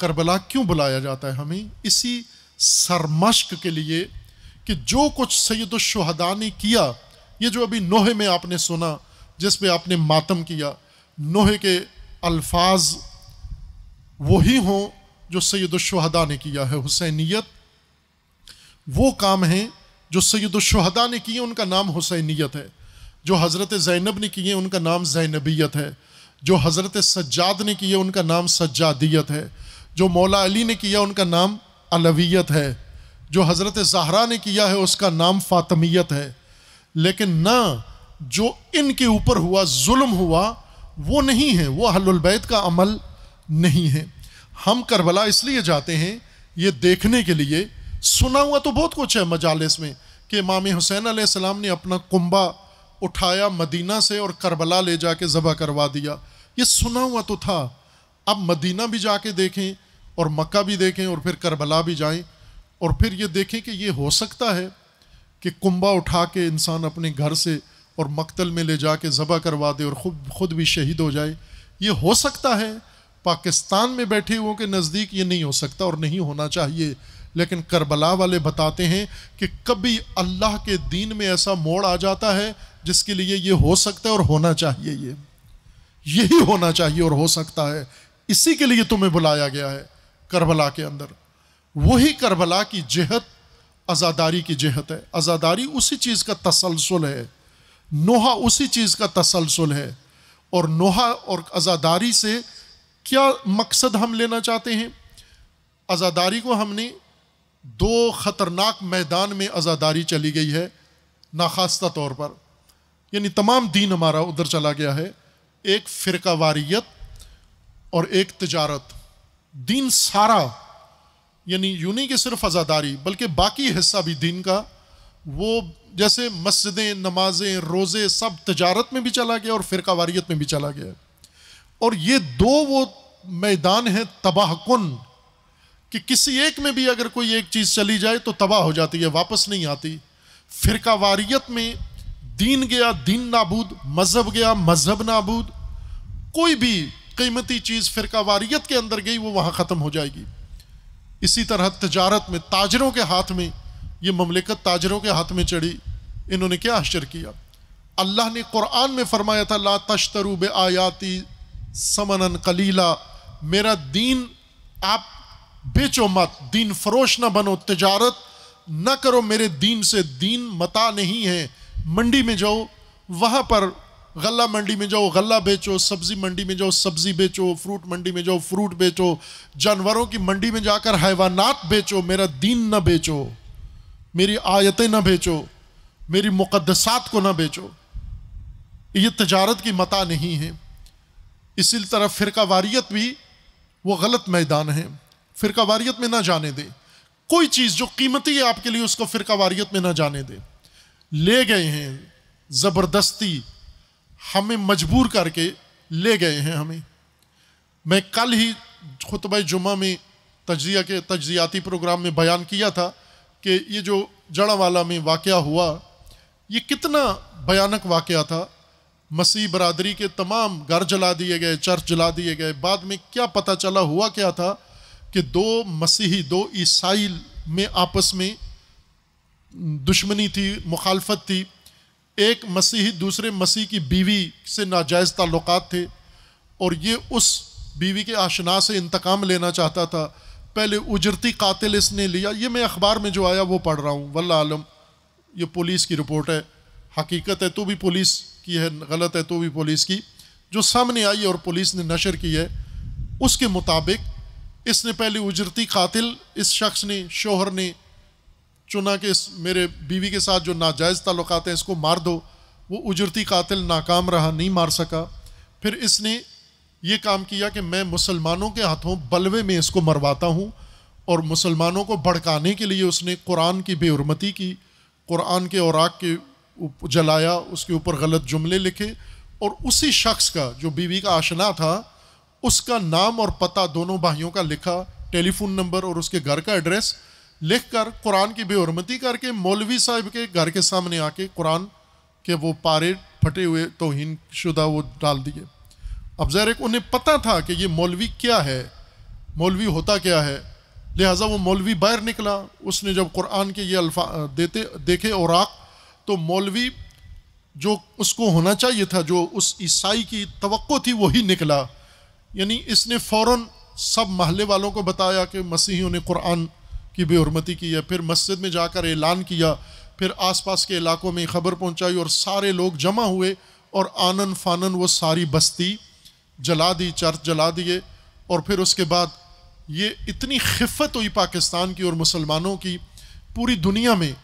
करबला क्यों बुलाया जाता है हमें इसी सरमश्क के लिए कि जो कुछ सैद ने किया ये जो अभी नोहे में आपने सुना जिस पर आपने मातम किया नोह के अल्फाज वही हों जो सैदुलशहदा ने किया है हुसैनीत वो काम हैं जो सैदुलशहदा ने किए उनका नाम हुसैनीत है जो हज़रत ज़ैनब ने किए उनका नाम ज़ैनबीत है जो हज़रत सज्जाद ने किए उनका नाम सज्जादियत है जो मौला अली ने किया उनका नाम अलवियत है जो हज़रत जहरा ने किया है उसका नाम फ़ातमीत है लेकिन ना जो इनके ऊपर हुआ जुल्म हुआ वो नहीं है वो हल्लबैत का अमल नहीं है हम करबला इसलिए जाते हैं ये देखने के लिए सुना हुआ तो बहुत कुछ है मजालस में कि इमाम हुसैन आसमाम ने अपना कुंबा उठाया मदीना से और करबला ले जाके ज़बह करवा दिया ये सुना हुआ तो था अब मदीना भी जाके देखें और मक्का भी देखें और फिर करबला भी जाएं और फिर ये देखें कि ये हो सकता है कि कुंबा उठा के इंसान अपने घर से और मकतल में ले जा के ज़बह करवा दे और खुद खुद भी शहीद हो जाए ये हो सकता है पाकिस्तान में बैठे हुए के नज़दीक ये नहीं हो सकता और नहीं होना चाहिए लेकिन करबला वाले बताते हैं कि कभी अल्लाह के दीन में ऐसा मोड़ आ जाता है जिसके लिए ये हो सकता है और होना चाहिए ये यही होना चाहिए और हो सकता है इसी के लिए तुम्हें बुलाया गया है करबला के अंदर वही करबला की जहत आज़ादारी की जहत है आज़ादारी उसी चीज़ का तसलसल है नोहा उसी चीज़ का तसलसल है और नोहा और आज़ादारी से क्या मकसद हम लेना चाहते हैं आज़ादारी को हमने दो ख़तरनाक मैदान में आज़ादारी चली गई है नाखास्ता तौर पर यानी तमाम दीन हमारा उधर चला गया है एक फ़िरका वारियत और एक तजारत दीन सारा यानी यूनी नहीं कि सिर्फ आज़ादारी बल्कि बाकी हिस्सा भी दीन का वो जैसे मस्जिदें नमाजें रोज़े सब तजारत में भी चला गया और फ़िरका वारियत में भी चला गया और ये दो वो मैदान हैं तबाह कन कि किसी एक में भी अगर कोई एक चीज़ चली जाए तो तबाह हो जाती है वापस नहीं आती फ़िरका वारियत में दीन गया दीन नाबूद मज़हब गया मज़हब नाबूद कोई भी कीमती चीज़ फ़िरका वारियत के अंदर गई वो वहाँ ख़त्म हो जाएगी इसी तरह तजारत में ताजरों के हाथ में ये ममलिकत ताजरों के हाथ में चढ़ी इन्होंने क्या आश्चर्य किया अल्लाह ने कुरान में फरमाया था ला तशतरूब आयाती समनन कलीला मेरा दीन आप बेचो मत दीन फरोश ना बनो तजारत ना करो मेरे दीन से दीन मता नहीं है मंडी में जाओ वहाँ पर गला मंडी में जाओ गला बेचो सब्ज़ी मंडी में जाओ सब्ज़ी बेचो फ्रूट मंडी में जाओ फ्रूट बेचो जानवरों की मंडी में जाकर हैवानात बेचो मेरा दीन ना बेचो मेरी आयतें ना बेचो मेरी मुकदसात को ना बेचो ये तजारत की मता नहीं है इसी तरह फिर वारियत भी वो गलत मैदान है फिर वारियत में ना जाने दे कोई चीज़ जो कीमती है आपके लिए उसको फिर वारियत में ना जाने दे ले गए हैं ज़बरदस्ती हमें मजबूर करके ले गए हैं हमें मैं कल ही खुतब जुमा में तजिया के तजियाती प्रोग्राम में बयान किया था कि ये जो जड़ावाला में वाक़ हुआ ये कितना भयानक वाक़ था मसीह बरदरी के तमाम घर जला दिए गए चर्च जला दिए गए बाद में क्या पता चला हुआ क्या था कि दो मसीही दो ईसाई में आपस में दुश्मनी थी मुखालफत थी एक मसीही दूसरे मसीह की बीवी से नाजायज़ ताल्लुक थे और ये उस बीवी के आशना से इंतकाम लेना चाहता था पहले उजरती कातिल इसने लिया ये मैं अखबार में जो आया वो पढ़ रहा हूँ वल्ला आलम ये पुलिस की रिपोर्ट है हकीकत है तो भी पुलिस की है गलत है तो भी पुलिस की जो सामने आई और पुलिस ने नशर की है उसके मुताबिक इसने पहले उजरती कातिल इस शख्स ने शोहर ने चुना कि इस मेरे बीवी के साथ जो नाजायज़ ताल्लुकात हैं इसको मार दो वो उजरती कातिल नाकाम रहा नहीं मार सका फिर इसने ये काम किया कि मैं मुसलमानों के हाथों बलवे में इसको मरवाता हूँ और मुसलमानों को भड़काने के लिए उसने कुरान की बेहरमती की कुरान के औरक के जलाया उसके ऊपर गलत जुमले लिखे और उसी शख्स का जो बीवी का आशना था उसका नाम और पता दोनों भाइयों का लिखा टेलीफोन नंबर और उसके घर का एड्रेस लिख कर कुरान की बेहरमती करके मौलवी साहब के घर के सामने आके कुरान के वो पारे फटे हुए तोहन शुदा वो डाल दिए अब जहर उन्हें पता था कि ये मौलवी क्या है मौलवी होता क्या है लिहाजा वो मौलवी बाहर निकला उसने जब कुरान के ये अल्फा देते देखे और तो मौलवी जो उसको होना चाहिए था जो उस ईसाई की तो थी वही निकला यानी इसने फ़ौर सब महल्ले वालों को बताया कि मसीहियों ने कुरान की बेहरमती की है फिर मस्जिद में जाकर ऐलान किया फिर आसपास के इलाकों में खबर पहुंचाई और सारे लोग जमा हुए और आनन फानन वो सारी बस्ती जला दी चर्च जला दिए और फिर उसके बाद ये इतनी खिफत हुई पाकिस्तान की और मुसलमानों की पूरी दुनिया में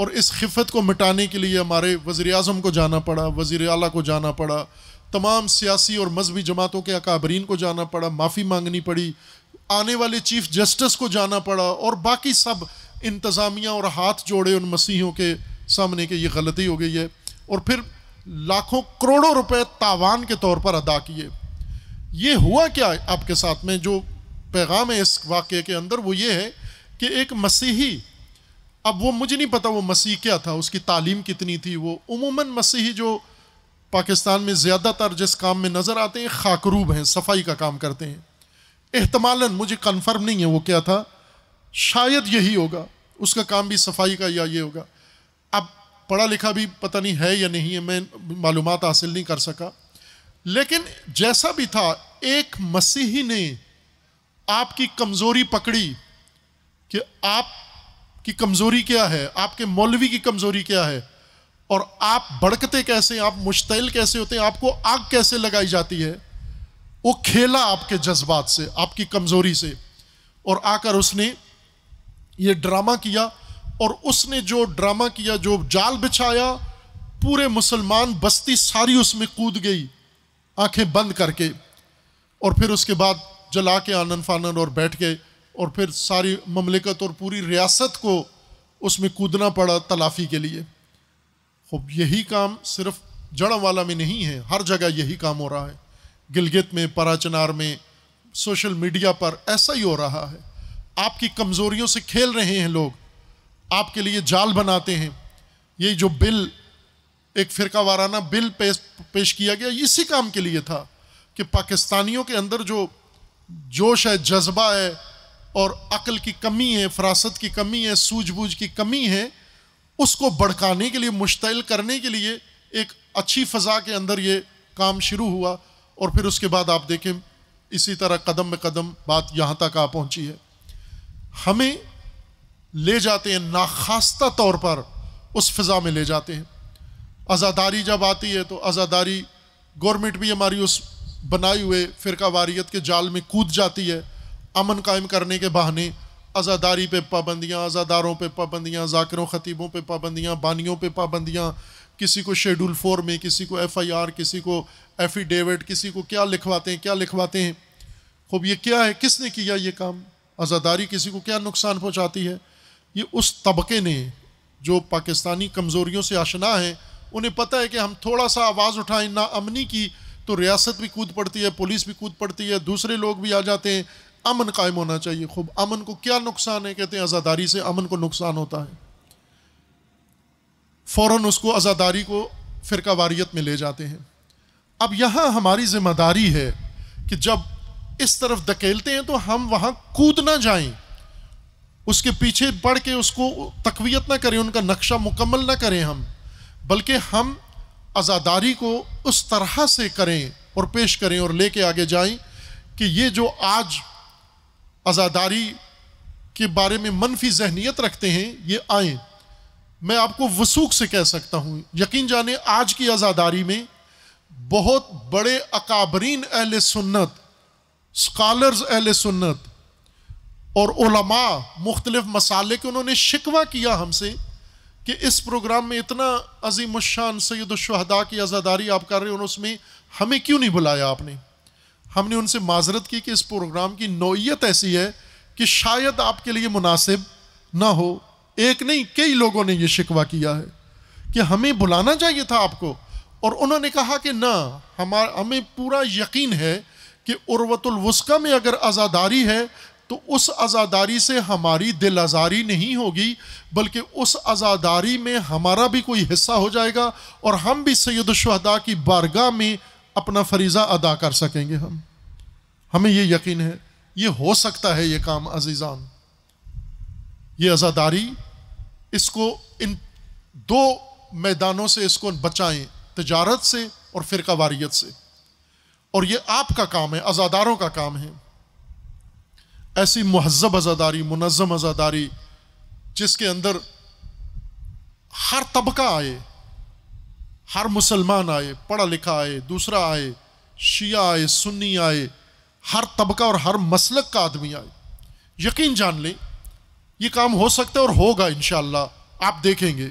और इस खिफत को मिटाने के लिए हमारे वज़ी अजम को जाना पड़ा वज़ी अला को जाना पड़ा तमाम सियासी और मजहबी जमातों के अकाबरीन को जाना पड़ा माफ़ी मांगनी पड़ी आने वाले चीफ जस्टिस को जाना पड़ा और बाकी सब इंतज़ामिया और हाथ जोड़े उन मसीहों के सामने के ये गलती हो गई है और फिर लाखों करोड़ों रुपए तावान के तौर पर अदा किए ये हुआ क्या आपके साथ में जो पैगाम है इस वाक्य के अंदर वो ये है कि एक मसीही अब वो मुझे नहीं पता वो मसीह क्या था उसकी तालीम कितनी थी वो उमूमन मसीही जो पाकिस्तान में ज़्यादातर जिस काम में नज़र आते हैं खाकरूब हैं सफाई का काम करते हैं एहतमालन मुझे कन्फर्म नहीं है वो क्या था शायद यही होगा उसका काम भी सफाई का या ये होगा अब पढ़ा लिखा भी पता नहीं है या नहीं है मैं मालूम हासिल नहीं कर सका लेकिन जैसा भी था एक मसीही ने आपकी कमजोरी पकड़ी कि आप की कमजोरी क्या है आपके मौलवी की कमजोरी क्या है और आप भड़कते कैसे आप मुश्तिल कैसे होते हैं आपको आग कैसे लगाई जाती है वो खेला आपके जज्बात से आपकी कमजोरी से और आकर उसने ये ड्रामा किया और उसने जो ड्रामा किया जो जाल बिछाया पूरे मुसलमान बस्ती सारी उसमें कूद गई आंखें बंद करके और फिर उसके बाद जला के आनन फानन और बैठ के और फिर सारी ममलिकत और पूरी रियासत को उसमें कूदना पड़ा तलाफ़ी के लिए खूब यही काम सिर्फ वाला में नहीं है हर जगह यही काम हो रहा है गिलगित में पराचनार में सोशल मीडिया पर ऐसा ही हो रहा है आपकी कमज़ोरियों से खेल रहे हैं लोग आपके लिए जाल बनाते हैं ये जो बिल एक फ़िरका वाराना बिल पेश पेश किया गया इसी काम के लिए था कि पाकिस्तानियों के अंदर जो जोश है जज्बा है और अकल की कमी है फरासत की कमी है सूझबूझ की कमी है उसको भड़काने के लिए मुश्तिल करने के लिए एक अच्छी फ़ज़ा के अंदर ये काम शुरू हुआ और फिर उसके बाद आप देखें इसी तरह कदम में कदम बात यहाँ तक आ पहुँची है हमें ले जाते हैं नाखास्ता तौर पर उस फिज़ा में ले जाते हैं आज़ादारी जब आती है तो आज़ादारी गवर्नमेंट भी हमारी उस बनाए हुए फ़िरका वारियत के जाल में कूद जाती है अमन कायम करने के बहाने आज़ादारी पे पाबंदियाँ आज़ादारों पे पाबंदियाँ जाकरों ख़तीबों पे पाबंदियाँ बानियों पे पाबंदियाँ किसी को शेड्यूल फोर में किसी को एफ़ आई आर किसी को एफिडेविट किसी को क्या लिखवाते हैं क्या लिखवाते हैं खूब ये क्या है किसने किया ये काम आज़ादारी किसी को क्या नुकसान पहुँचाती है ये उस तबके ने जो पाकिस्तानी कमज़ोरियों से आशना है उन्हें पता है कि हम थोड़ा सा आवाज़ उठाएं ना अमनी की तो रियासत भी कूद पड़ती है पुलिस भी कूद पड़ती है दूसरे लोग भी आ जाते हैं अमन कायम होना चाहिए खूब अमन को क्या नुकसान है कहते हैं आज़ादारी से अमन को नुकसान होता है फ़ौर उसको आज़ादारी को फ़िरका वारियत में ले जाते हैं अब यहाँ हमारी जिम्मेदारी है कि जब इस तरफ धकेलते हैं तो हम वहाँ कूद ना जाएं उसके पीछे बढ़ के उसको तकवीत ना करें उनका नक्शा मुकम्मल ना करें हम बल्कि हम आज़ादारी को उस तरह से करें और पेश करें और लेके आगे जाएं कि ये जो आज आज़ादारी के बारे में मनफी जहनीत रखते हैं ये आए मैं आपको वसूख से कह सकता हूँ यकीन जाने आज की आज़ादारी में बहुत बड़े अकाबरीन अहल सुन्नत स्कॉलर्स अहल सुन्नत और मुख्तलिफ मसाले के उन्होंने शिकवा किया हमसे कि इस प्रोग्राम में इतना अजीम शान सैद शहदा की आज़ादारी आप कर रहे हो उसमें हमें क्यों नहीं बुलाया आपने हमने उनसे माजरत की कि इस प्रोग्राम की नोयत ऐसी है कि शायद आपके लिए मुनासिब ना हो एक नहीं कई लोगों ने यह शिकवा किया है कि हमें बुलाना चाहिए था आपको और उन्होंने कहा कि ना हमारा हमें पूरा यकीन है कि उर्वतुलवस्का में अगर आज़ादारी है तो उस आज़ादारी से हमारी दिल आज़ारी नहीं होगी बल्कि उस आज़ादारी में हमारा भी कोई हिस्सा हो जाएगा और हम भी सैद शहदा की बारगाह में अपना फरीज़ा अदा कर सकेंगे हम हमें ये यकीन है ये हो सकता है ये काम अजीज़ान ये आज़ादारी इसको इन दो मैदानों से इसको बचाएं तजारत से और फिर कवारीत से और ये आपका काम है आज़ादारों का काम है ऐसी महजब आज़ादारी मुनज़म आज़ादारी जिसके अंदर हर तबका आए हर मुसलमान आए पढ़ा लिखा आए दूसरा आए शिया आए सुन्नी आए हर तबका और हर मसलक का आदमी आए यकीन जान लें ये काम हो सकता है और होगा इन आप देखेंगे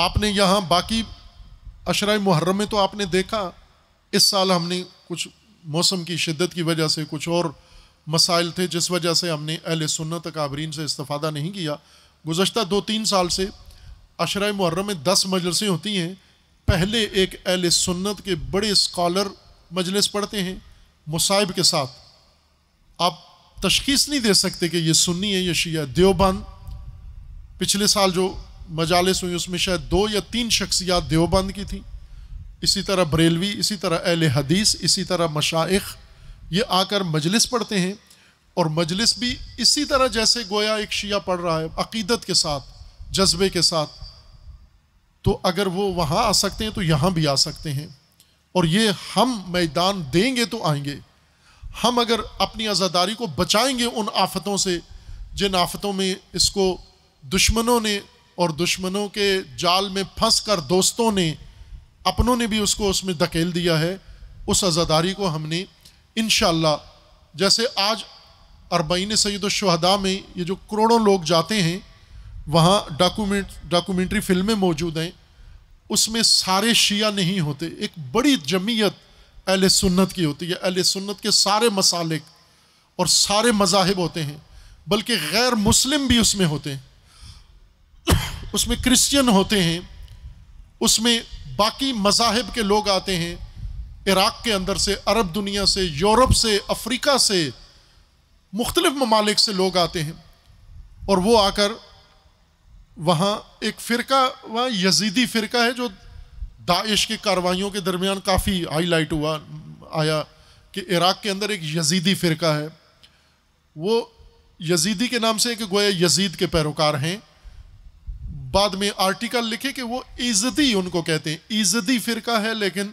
आपने यहाँ बाकी अशरा मुहर्रम में तो आपने देखा इस साल हमने कुछ मौसम की शिद्दत की वजह से कुछ और मसाइल थे जिस वजह से हमने अहल सुन्नत काबरीन से इस्तादा नहीं किया गुजशत दो तीन साल से अशर मुहर्रम में दस मजलसें होती हैं पहले एक अहल सुन्नत के बड़े स्कॉलर मजलिस पढ़ते हैं मुसाइब के साथ आप तशीस नहीं दे सकते कि ये सुन्नी है ये शिया देवबंद पिछले साल जो मजालस हुई उसमें शायद दो या तीन शख्सियात देवबंद की थी इसी तरह बरेलवी इसी तरह अहल हदीस इसी तरह मशाइ ये आकर मजलिस पढ़ते हैं और मजलिस भी इसी तरह जैसे गोया एक शिया पढ़ रहा है अकीदत के साथ जज्बे के साथ तो अगर वो वहाँ आ सकते हैं तो यहाँ भी आ सकते हैं और ये हम मैदान देंगे तो आएंगे हम अगर अपनी आज़ादारी को बचाएंगे उन आफतों से जिन आफतों में इसको दुश्मनों ने और दुश्मनों के जाल में फंस कर दोस्तों ने अपनों ने भी उसको उसमें धकेल दिया है उस आज़ादारी को हमने इन जैसे आज अरबईन सैद शहदा में ये जो करोड़ों लोग जाते हैं वहाँ डॉक्यूमेंट डॉक्यूमेंट्री फिल्में मौजूद हैं उसमें सारे शिया नहीं होते एक बड़ी जमीयत अहल सुन्नत की होती है अहल सुन्नत के सारे मसालिक और सारे मजाहब होते हैं बल्कि गैर मुस्लिम भी उसमें होते हैं *coughs* उसमें क्रिश्चियन होते हैं उसमें बाकी मजाहब के लोग आते हैं इराक़ के अंदर से अरब दुनिया से यूरोप से अफ्रीका से मुख्तलिफ ममालिक से लोग आते हैं और वो आकर वहाँ एक फ़िरका वहाँ यजीदी फ़िरका है जो दाइश की कार्रवाइयों के दरमियान काफ़ी हाईलाइट हुआ आया कि इराक़ के अंदर एक यजीदी फ़िरका है वो यजीदी के नाम से एक गोया यजीद के पैरोकार हैं बाद में आर्टिकल लिखे कि वो इज़ती उनको कहते हैं इज़ती फ़िरका है लेकिन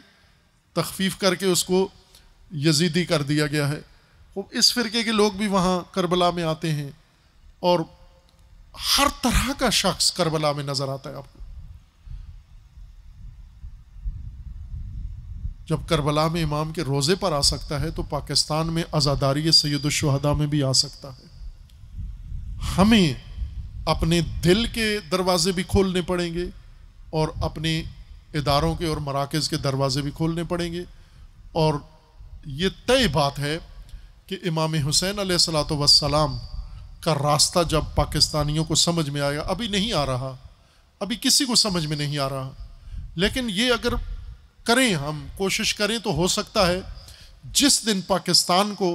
तखफीफ करके उसको यजीदी कर दिया गया है इस फ़िरके के लोग भी वहाँ करबला में आते हैं और हर तरह का शख्स करबला में नज़र आता है आपको जब करबला में इमाम के रोज़े पर आ सकता है तो पाकिस्तान में आज़ादारी सैदुलशहदा में भी आ सकता है हमें अपने दिल के दरवाजे भी खोलने पड़ेंगे और अपने इदारों के और मराकज़ के दरवाज़े भी खोलने पड़ेंगे और ये तय बात है कि इमाम हुसैन सलात वसलाम का रास्ता जब पाकिस्तानियों को समझ में आया अभी नहीं आ रहा अभी किसी को समझ में नहीं आ रहा लेकिन ये अगर करें हम कोशिश करें तो हो सकता है जिस दिन पाकिस्तान को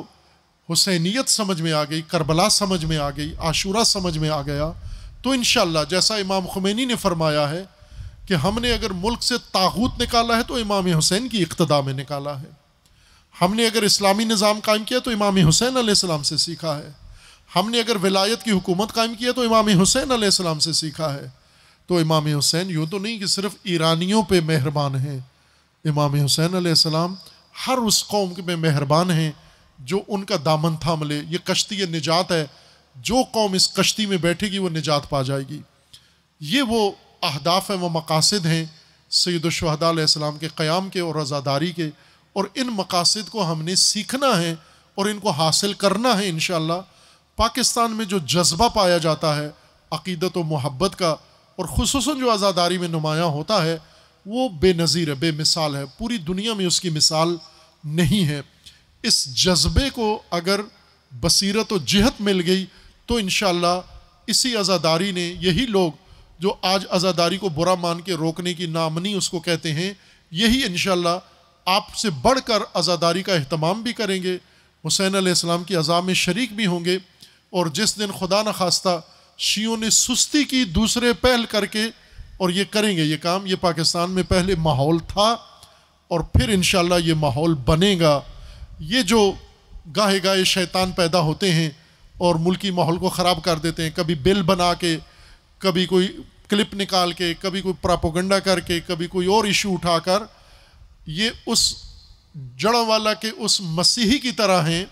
हुसैनीत समझ में आ गई करबला समझ में आ गई आशूरा समझ में आ गया तो इन जैसा इमाम खुमैनी ने फरमाया है कि हमने अगर मुल्क से तागूत निकाला है तो इमाम हुसैन की इकतदा में निकाला है हमने अगर इस्लामी निज़ाम कायम किया तो इमाम हुसैन आसमाम से सीखा है हमने अगर विलायत की हुकूमत कायम किया तो इमाम हुसैन आसमाम से सीखा है तो इमाम हुसैन यूँ तो नहीं कि सिर्फ ईरानियों पर मेहरबान हैं इमाम हुसैन आसमाम हर उस कौम में मेहरबान हैं जो उनका दामन थाम ले ये कश्ती निजात है जो कौम इस कश्ती में बैठेगी वो निजात पा जाएगी ये वो अहदाफ हैं व मकासद हैं सैद के क़्याम के और रज़ादारी के और इन मकासद को हमने सीखना है और इनको हासिल करना है इन पाकिस्तान में जो जज्बा पाया जाता है अक़दत व मोहब्बत का और खसूस जो आज़ादारी में नुमाया होता है वो बेनज़ीर है मिसाल है पूरी दुनिया में उसकी मिसाल नहीं है इस जज्बे को अगर बसरत और जहत मिल गई तो इन शी आज़ादारी ने यही लोग जो आज आज़ादारी को बुरा मान के रोकने की नामनी उसको कहते हैं यही इन आपसे बढ़ कर आज़ादारी का अहतमाम भी करेंगे हुसैन आसमाम की अज़ा में शरीक भी होंगे और जिस दिन खुदा न खास्ता शीयों ने सुस्ती की दूसरे पहल करके और ये करेंगे ये काम ये पाकिस्तान में पहले माहौल था और फिर इन ये माहौल बनेगा ये जो गाहे गाहे शैतान पैदा होते हैं और मुल्की माहौल को ख़राब कर देते हैं कभी बिल बना के कभी कोई क्लिप निकाल के कभी कोई प्रापोगंडा करके कभी कोई और इशू उठाकर ये उस जड़ वाला के उस मसीही की तरह हैं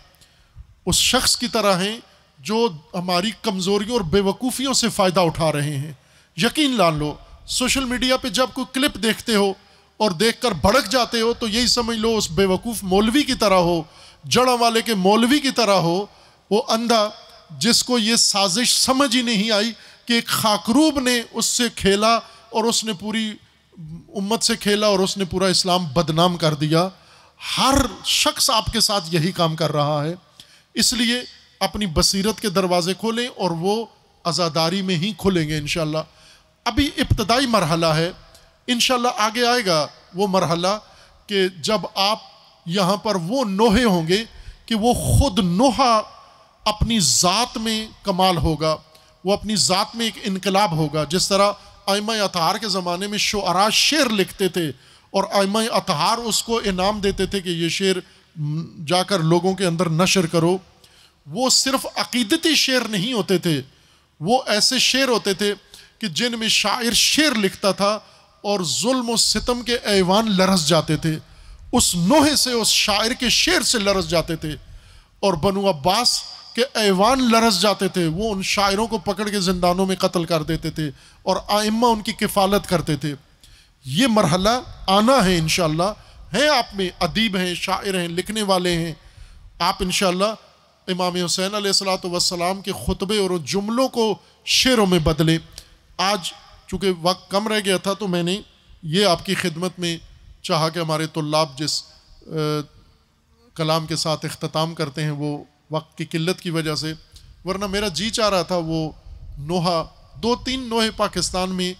उस शख्स की तरह हैं जो हमारी कमज़ोरियों और बेवकूफ़ियों से फ़ायदा उठा रहे हैं यकीन लान लो सोशल मीडिया पे जब कोई क्लिप देखते हो और देखकर भड़क जाते हो तो यही समझ लो उस बेवकूफ़ मौलवी की तरह हो जड़ वाले के मौलवी की तरह हो वो अंधा जिसको ये साजिश समझ ही नहीं आई कि एक खाकरूब ने उससे खेला और उसने पूरी उम्मत से खेला और उसने पूरा इस्लाम बदनाम कर दिया हर शख्स आपके साथ यही काम कर रहा है इसलिए अपनी बसीरत के दरवाजे खोलें और वो आज़ादारी में ही खुलेंगे इन अभी इब्तदाई मरहला है इन आगे आएगा वो मरहला कि जब आप यहाँ पर वो नोहे होंगे कि वो ख़ुद नोहा अपनी ज़ात में कमाल होगा वो अपनी ज़ात में एक इनकलाब होगा जिस तरह आयमा अतहार के ज़माने में शुरा शेर लिखते थे और आयमा अतहार उसको इनाम देते थे कि ये शेर जाकर लोगों के अंदर नशर करो वो सिर्फ अकीदती शेर नहीं होते थे वो ऐसे शेर होते थे कि जिनमें शायर शेर लिखता था और जुल्म सितम के ऐवान लरस जाते थे उस नोहे से उस शायर के शेर से लरस जाते थे और बनु अब्बास के ऐवान लरस जाते थे वो उन शायरों को पकड़ के जिंदानों में कत्ल कर देते थे और आइम्मा उनकी किफ़ालत करते थे ये मरहला आना है इन हैं आप में अदीब हैं शायर हैं लिखने वाले हैं आप इन इमाम हुसैन सलात वसलाम के ख़ुतबे और जुमलों को शेरों में बदले आज चूँकि वक्त कम रह गया था तो मैंने ये आपकी खिदमत में चाहा कि हमारे तल्लाब जिस आ, कलाम के साथ अख्ताम करते हैं वो वक्त की किल्लत की वजह से वरना मेरा जी चाह रहा था वो नोहा दो तीन नोहे पाकिस्तान में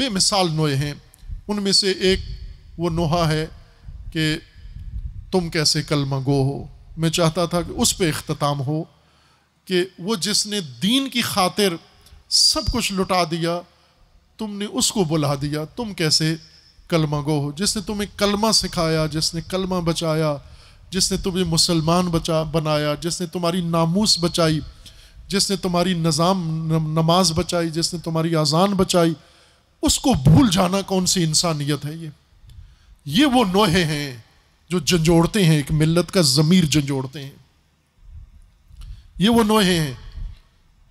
बेमिसाल नोहे हैं उनमें से एक वो नोहा है कि तुम कैसे कल गो हो मैं चाहता था कि उस पर अख्ताम हो कि वो जिसने दीन की खातिर सब कुछ लुटा दिया तुमने उसको बुला दिया तुम कैसे कलमा गो हो जिसने तुम्हें कलमा सिखाया जिसने कलमा बचाया जिसने तुम्हें मुसलमान बचा बनाया जिसने तुम्हारी नामूस बचाई जिसने तुम्हारी नज़ाम नमाज बचाई जिसने तुम्हारी अजान बचाई उसको भूल जाना कौन सी इंसानियत है ये ये वो नोहे हैं जो झंझोड़ते हैं एक मिल्लत का ज़मीर झंझोड़ते हैं ये वो नोहे हैं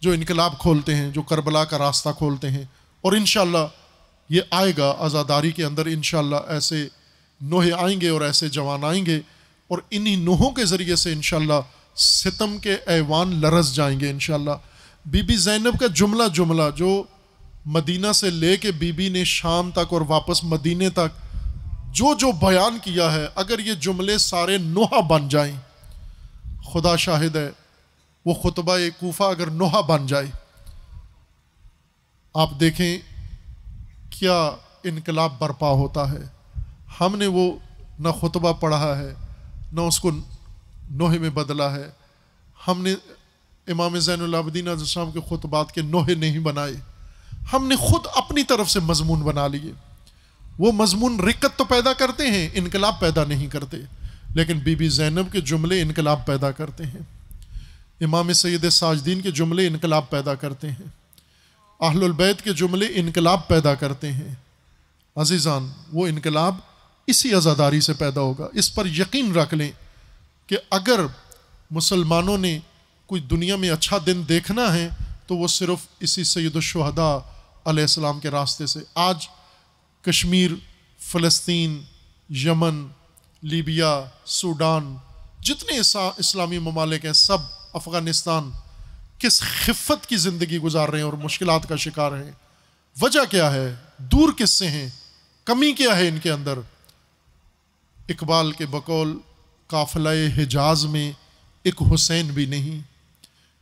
जो इनकलाब खोलते हैं जो करबला का रास्ता खोलते हैं और इन ये आएगा आज़ादारी के अंदर इन ऐसे नोहे आएंगे और ऐसे जवान आएंगे और इन्हीं नुहों के ज़रिए से इन सितम के ऐवान लरस जाएंगे इन बीबी जैनब का जुमला जुमला जो मदीना से ले के बीबी ने शाम तक और वापस मदीने तक जो जो बयान किया है अगर ये जुमले सारे नुहा बन जाए खुदा शाहिद है वो खुतबा कूफ़ा अगर नुहा बन जाए आप देखें क्या इनकलाब बर्पा होता है हमने वो ना खुतबा पढ़ा है न उसको नोहे में बदला है हमने इमाम जैनलाबद्दीन शाम के खुतबात के नोहे नहीं बनाए हमने खुद अपनी तरफ से मजमून बना लिए वो मजमून रिक्कत तो पैदा करते हैं इनकलाब पैदा नहीं करते लेकिन बीबी जैनब के जुमले इनकलाब पैदा करते हैं इमाम सैद साजदीन के जुमले इनकलाब पैदा करते हैं अहलबैत के जुमले इनकलाब पैदा करते हैं अजीज़ान वो इनकलाब इसी आज़ादारी से पैदा होगा इस पर यकीन रख लें कि अगर मुसलमानों ने कोई दुनिया में अच्छा दिन देखना है तो वो सिर्फ इसी सैदुलशहदा आलाम के रास्ते से आज कश्मीर फ़लस्तीन यमन लीबिया सूडान जितने इस्लामी ममालिक हैं सब अफ़गानिस्तान किस खिफ़त की ज़िंदगी गुजार रहे हैं और मुश्किल का शिकार हैं वजह क्या है दूर किससे हैं कमी क्या है इनके अंदर इकबाल के बकौल काफिला हिजाज में एक हुसैन भी नहीं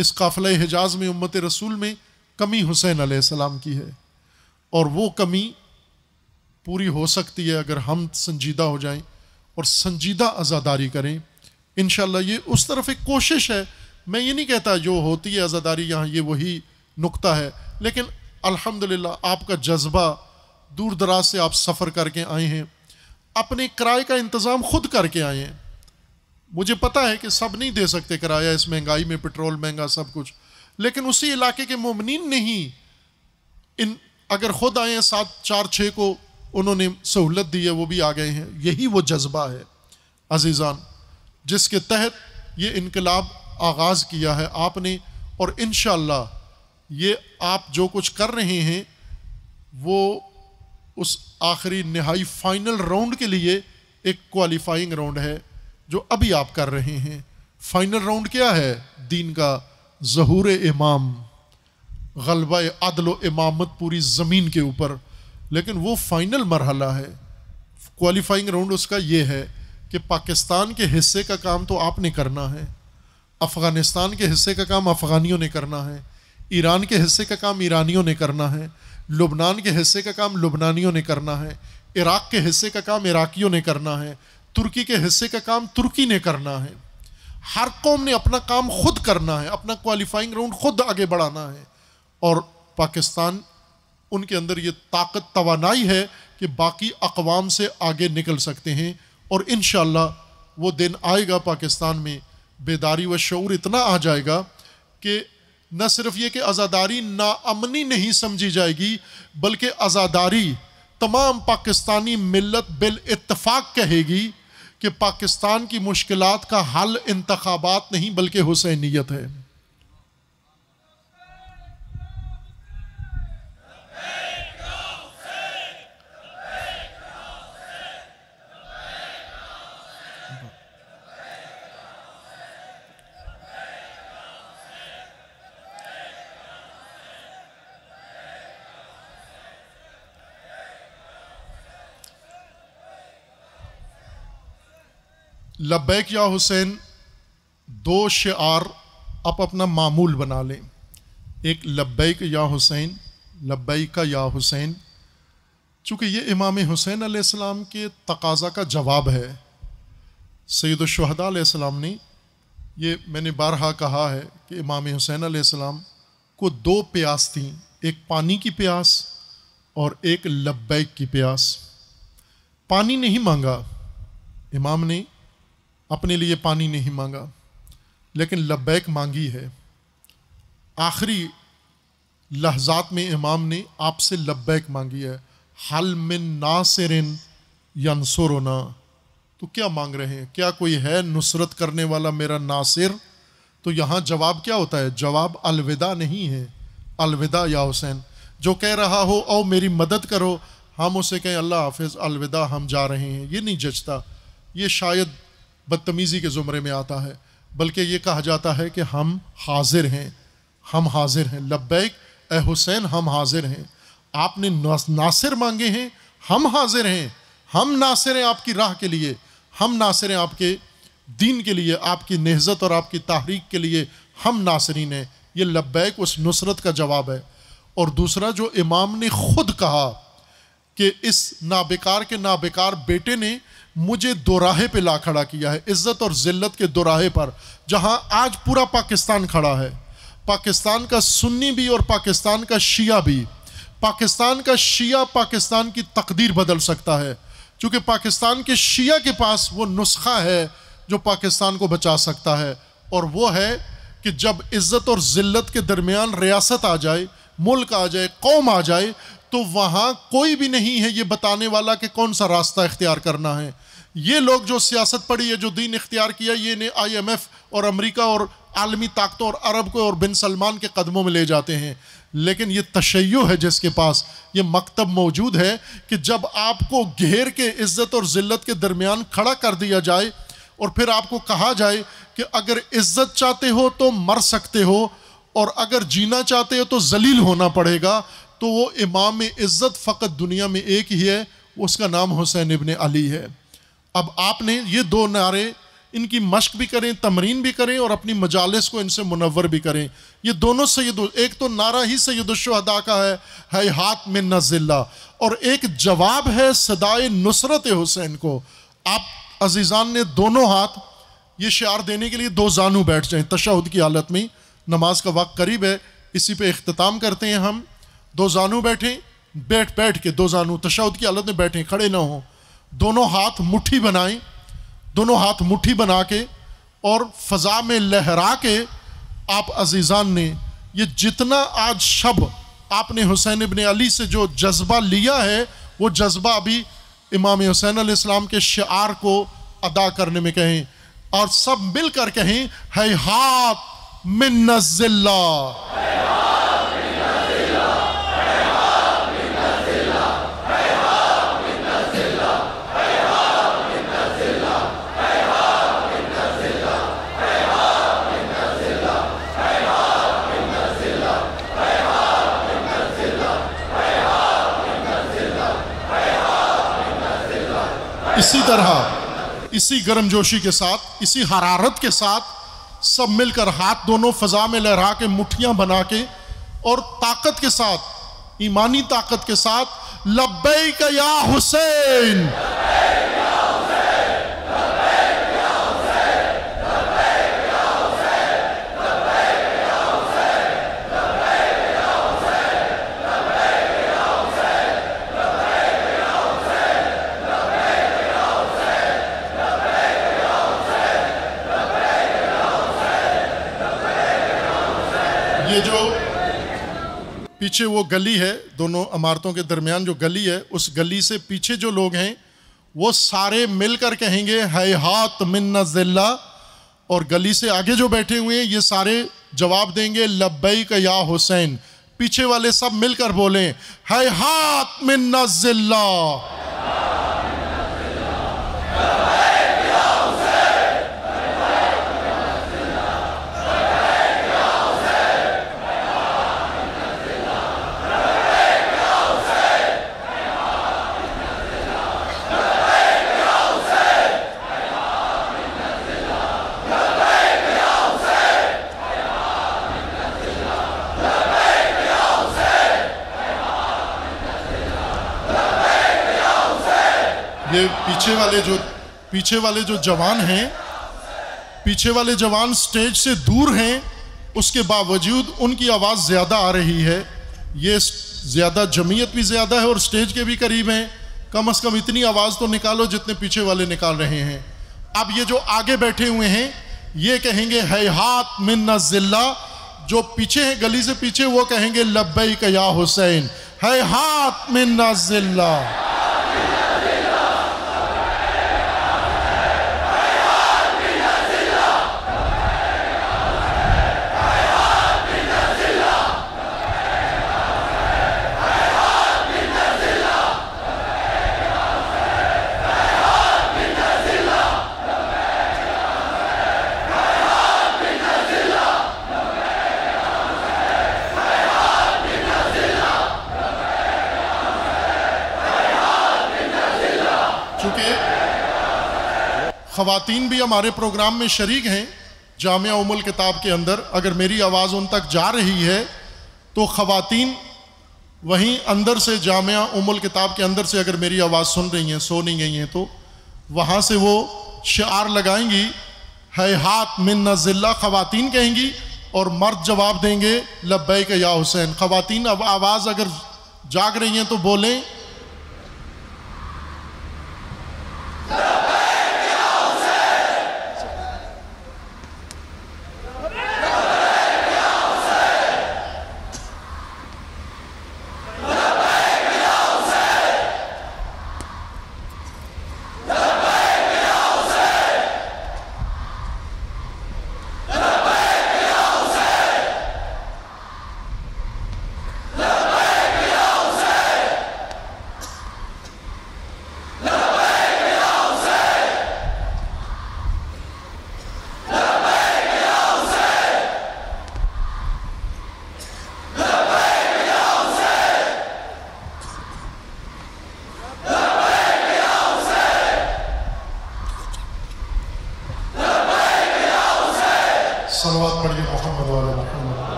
इस काफिला हिजाज में उम्मत रसूल में कमी हुसैन आसमाम की है और वो कमी पूरी हो सकती है अगर हम संजीदा हो जाएं और संजीदा आज़ादारी करें इन ये उस तरफ एक कोशिश है मैं ये नहीं कहता जो होती है आज़ादारी यहाँ ये वही नुकता है लेकिन अल्हम्दुलिल्लाह आपका जज्बा दूर दराज से आप सफ़र करके आए हैं अपने किराए का इंतज़ाम खुद करके आए हैं मुझे पता है कि सब नहीं दे सकते किराया इस महंगाई में पेट्रोल महंगा सब कुछ लेकिन उसी इलाके के ममिन ने ही इन अगर खुद आए हैं सात चार छः को उन्होंने सहूलत दी है वो भी आ गए हैं यही वो जज्बा है अजीज़ान जिसके तहत ये इनकलाब आगाज़ किया है आपने और इन ये आप जो कुछ कर रहे हैं वो उस आखिरी नहाई फाइनल राउंड के लिए एक क्वालिफाइंग राउंड है जो अभी आप कर रहे हैं फाइनल राउंड क्या है दीन का जहूर इमाम गलबा अदल इमामत पूरी ज़मीन के ऊपर लेकिन वो फाइनल मरहला है क्वालिफाइंग राउंड उसका ये है कि पाकिस्तान के हिस्से का काम तो आपने करना है अफ़गानिस्तान के हिस्से का काम अफ़गानियों ने करना है ईरान के हिस्से का काम ईरानियों ने करना है लुबनान के हिस्से का काम लुबनानियों ने करना है इराक़ के हिस्से का काम इराक़ियों ने करना है तुर्की के हिस्से का काम तुर्की ने करना है हर कौम ने अपना काम खुद करना है अपना क्वालिफाइंग राउंड खुद आगे बढ़ाना है और पाकिस्तान उनके अंदर ये ताकत तोानाई है कि बाकी अकवाम से आगे निकल सकते हैं और इन वो दिन आएगा पाकिस्तान में बेदारी व शूर इतना आ जाएगा कि न सिर्फ ये कि आज़ादारी नाअमनी नहीं समझी जाएगी बल्कि आज़ादारी तमाम पाकिस्तानी मिलत बिल इतफाक़ कहेगी कि पाकिस्तान की मुश्किल का हल इंतबात नहीं बल्कि हुसैनीत है लबैक या हुसैन दो शार आप अपना मामूल बना लें एक लबैक या हुसैन लब्बैक का या हुसैन चूँकि ये इमाम हुसैन आसमाम के तकाजा का जवाब है सैद शहदाम ने ये मैंने बारहा कहा है कि इमाम हुसैन आसमाम को दो प्यास थी एक पानी की प्यास और एक लबैक की प्यास पानी नहीं मांगा इमाम ने अपने लिए पानी नहीं मांगा लेकिन लबैक मांगी है आखिरी लहजात में इमाम ने आपसे लबैक मांगी है हल मिन नासिरिन यनसुरना तो क्या मांग रहे हैं क्या कोई है नुसरत करने वाला मेरा नासिर तो यहाँ जवाब क्या होता है जवाब अलविदा नहीं है अलविदा या हुसैन जो कह रहा हो ओ मेरी मदद करो हम उसे कहें अल्लाह हाफिज़ अलविदा हम जा रहे हैं ये नहीं जचता ये शायद बदतमीज़ी के ज़ुमरे में आता है बल्कि ये कहा जाता है कि हम हाजिर हैं हम हाजिर हैं लब्बैक ए हुसैन हम हाजिर हैं आपने नासिर मांगे हैं हम हाजिर हैं हम नासिर हैं आपकी राह के लिए हम नासिर हैं आपके दीन के लिए आपकी नहजत और आपकी तहरीक के लिए हम नासरीन हैं ये लब्बैक उस नुसरत का जवाब है और दूसरा जो इमाम ने खुद कहा कि इस नाबेकार के नाबेकार बेटे ने मुझे दोराहे पे ला खड़ा किया है इज्जत और जिल्लत के दोराहे पर जहां आज पूरा पाकिस्तान खड़ा है पाकिस्तान का सुन्नी भी और पाकिस्तान का शिया भी पाकिस्तान का शिया पाकिस्तान की तकदीर बदल सकता है क्योंकि पाकिस्तान के शिया के पास वो नुस्खा है जो पाकिस्तान को बचा सकता है और वो है कि जब इज़्ज़त और ज़िल्लत के दरमियान रियासत आ जाए मुल्क आ जाए कौम आ जाए तो वहाँ कोई भी नहीं है ये बताने वाला कि कौन सा रास्ता इख्तियार करना है ये लोग जो सियासत पढ़ी है जो दीन इख्तियार किया ये ने आईएमएफ और अमेरिका और आलमी ताकतों और अरब को और बिन सलमान के कदमों में ले जाते हैं लेकिन ये तशैय है जिसके पास ये मकतब मौजूद है कि जब आपको घेर के इज़्ज़त और ज़िल्त के दरमियान खड़ा कर दिया जाए और फिर आपको कहा जाए कि अगर इज़्ज़त चाहते हो तो मर सकते हो और अगर जीना चाहते हो तो जलील होना पड़ेगा तो वो इमाम इज़्ज़त फ़कत दुनिया में एक ही है उसका नाम हुसैन इबन अली है अब आपने ये दो नारे इनकी मश्क भी करें तमरीन भी करें और अपनी मजालस को इनसे मुनवर भी करें ये दोनों सैद एक तो नारा ही सैदुलशहदा का है है हाथ में नज़िल्ला और एक जवाब है सदाए नुसरत हुसैन को आप अजीज़ान ने दोनों हाथ ये शार देने के लिए दो जानू बैठ जाएँ तशहद की हालत में नमाज का वक्त करीब है इसी पे अख्ताम करते हैं हम दो जानू बैठे बैठ बैठ के दो जानू तशाउद की हालत में बैठे खड़े ना हो दोनों हाथ मुट्ठी बनाए दोनों हाथ मुट्ठी बना के और फजा में लहरा के आप अजीज़ान ने ये जितना आज शब आपने हुसैन इबन अली से जो जज्बा लिया है वो जज्बा अभी इमाम हुसैन इस्लाम के शार को अदा करने में कहें और सब मिलकर कहें है हाथ मिन्नजिल्ला इसी तरह इसी गर्मजोशी के साथ इसी हरारत के साथ सब मिलकर हाथ दोनों फजा में लहरा के मुठियाँ बना के और ताकत के साथ ईमानी ताकत के साथ लब्बैक या हुसैन पीछे वो गली है दोनों इमारतों के दरमियान जो गली है उस गली से पीछे जो लोग हैं वो सारे मिलकर कहेंगे हे हाथ मिन्ना जिल्ला और गली से आगे जो बैठे हुए हैं ये सारे जवाब देंगे लब्बई का या हुसैन पीछे वाले सब मिलकर बोलें हे हाथ मिन्ना जिल्ला पीछे वाले जो पीछे वाले जो जवान हैं पीछे वाले जवान स्टेज से दूर हैं उसके बावजूद उनकी आवाज़ ज़्यादा आ रही है ये ज़्यादा जमीयत भी ज़्यादा है और स्टेज के भी करीब हैं कम से कम इतनी आवाज़ तो निकालो जितने पीछे वाले निकाल रहे हैं अब ये जो आगे बैठे हुए हैं ये कहेंगे है हाथ मिन्ना जिल्ला जो पीछे हैं गली से पीछे वो कहेंगे लब्बई या हुसैन है हाथ मिन्ना जिल्ला ख़वातीन भी हमारे प्रोग्राम में शरीक हैं जामिया उमुल किताब के अंदर अगर मेरी आवाज़ उन तक जा रही है तो ख़वातीन वहीं अंदर से जामिया उमुल किताब के अंदर से अगर मेरी आवाज़ सुन रही हैं सो नहीं गई हैं तो वहाँ से वो शार लगाएंगी है हाथ मिन नज़िल्ला ख़वातीन कहेंगी और मर्द जवाब देंगे लब्बैक या हुसैन ख़वातीन अब आवाज़ अगर जाग रही हैं तो बोलें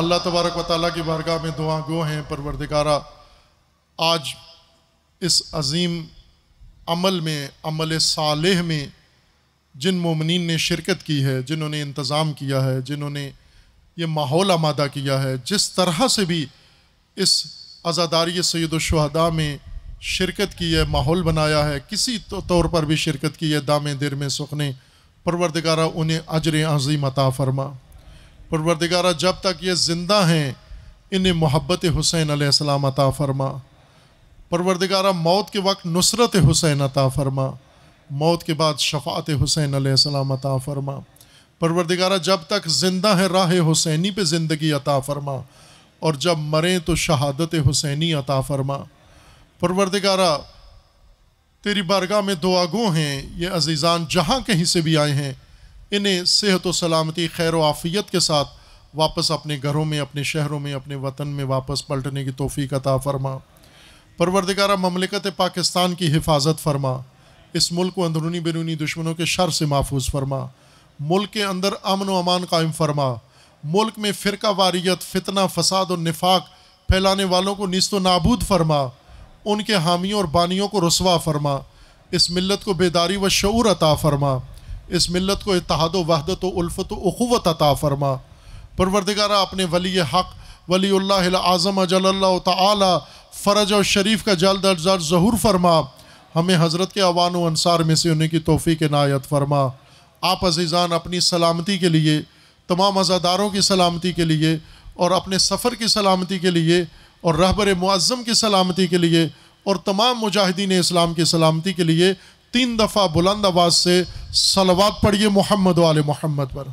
अल्लाह तबारक वाली की बारगाह में दुआ गो हैं परवरदिकारा आज इस अजीम अमल में अमल साल में जिन ममिन ने शिरकत की है जिन्होंने इंतज़ाम किया है जिन्होंने ये माहौल आमादा किया है जिस तरह से भी इस आज़ादारी सैदुलशहदा में शिरकत की है माहौल बनाया है किसी तो तौर पर भी शिरकत की है दामे दिर में सुखने परवरदगारा उन्हें अजर अजीम अता फरमा परवरदिगारा जब तक ये ज़िंदा हैं इन्हें मोहब्बत हुसैन आसमाम अता फ़रमा परवरदिगार मौत के वक्त नुसरत हुसैन अता फ़रमा मौत के बाद शफात हुसैन आसमाम अता फ़रमा परवरदिगारा जब तक ज़िंदा है राह हुसैनी पे ज़िंदगी अता फ़रमा और जब मरें तो शहादत हुसैनी अता फ़रमा परवरदिगारा तेरी बारगाह में दुआगो हैं ये अजीज़ान जहाँ कहीं से भी आए हैं इन्हें सेहत व सलामती खैर आफ़ियत के साथ वापस अपने घरों में अपने शहरों में अपने वतन में वापस पलटने की तोफ़ी अता फ़रमा परवरदगारा ममलिकत पाकिस्तान की हिफाजत फरमा इस मुल्क को अंदरूनी बैरूनी दुश्मनों के शर से महफूज फरमा मुल्क के अंदर अमन व अमान कायम फरमा मुल्क में फ़िरका वारियत फितना फसाद और निफाक फैलाने वालों को नस्त नाबूद फरमा उनके हामियों और बानियों को रसवा फरमा इस मिलत को बेदारी व शूर अता फरमा इस मिलत को इतहाद वहदत उल्फत अख़ुवत अता फरमा परवरदगारा अपने वली हक़ वली आज़म अजल तरज और शरीफ का जल्द अजार ज़हूर फरमा हमें हज़रत के अवान अनसार में से उन्हें की तोफ़ी के नायत फरमा आप अजीज़ान अपनी सलामती के लिए तमाम अज़ादारों की सलामती के लिए और अपने सफ़र की सलामती के लिए और रहबर मुआज़म की सलामती के लिए और तमाम मुजाहिदीन इस्लाम की सलामती के लिए तीन दफ़ा बुलंद आवाज़ से सलवात पढ़िए मोहम्मद वाले मोहम्मद पर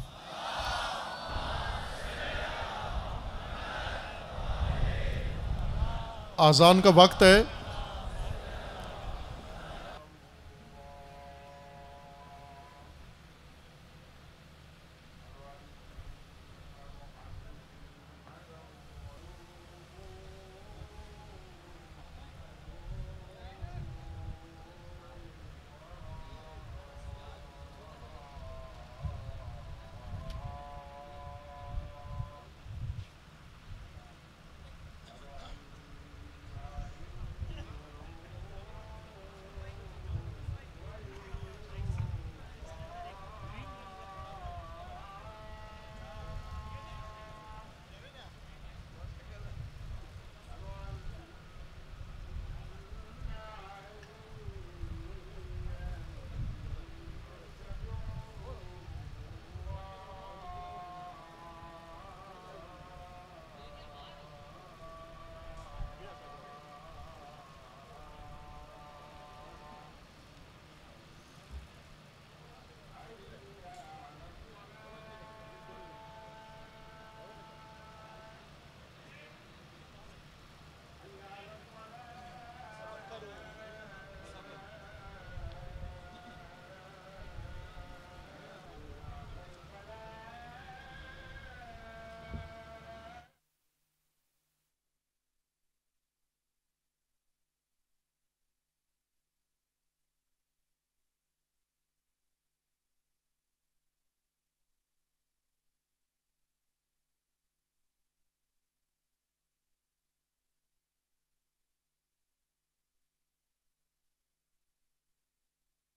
आज़ान का वक्त है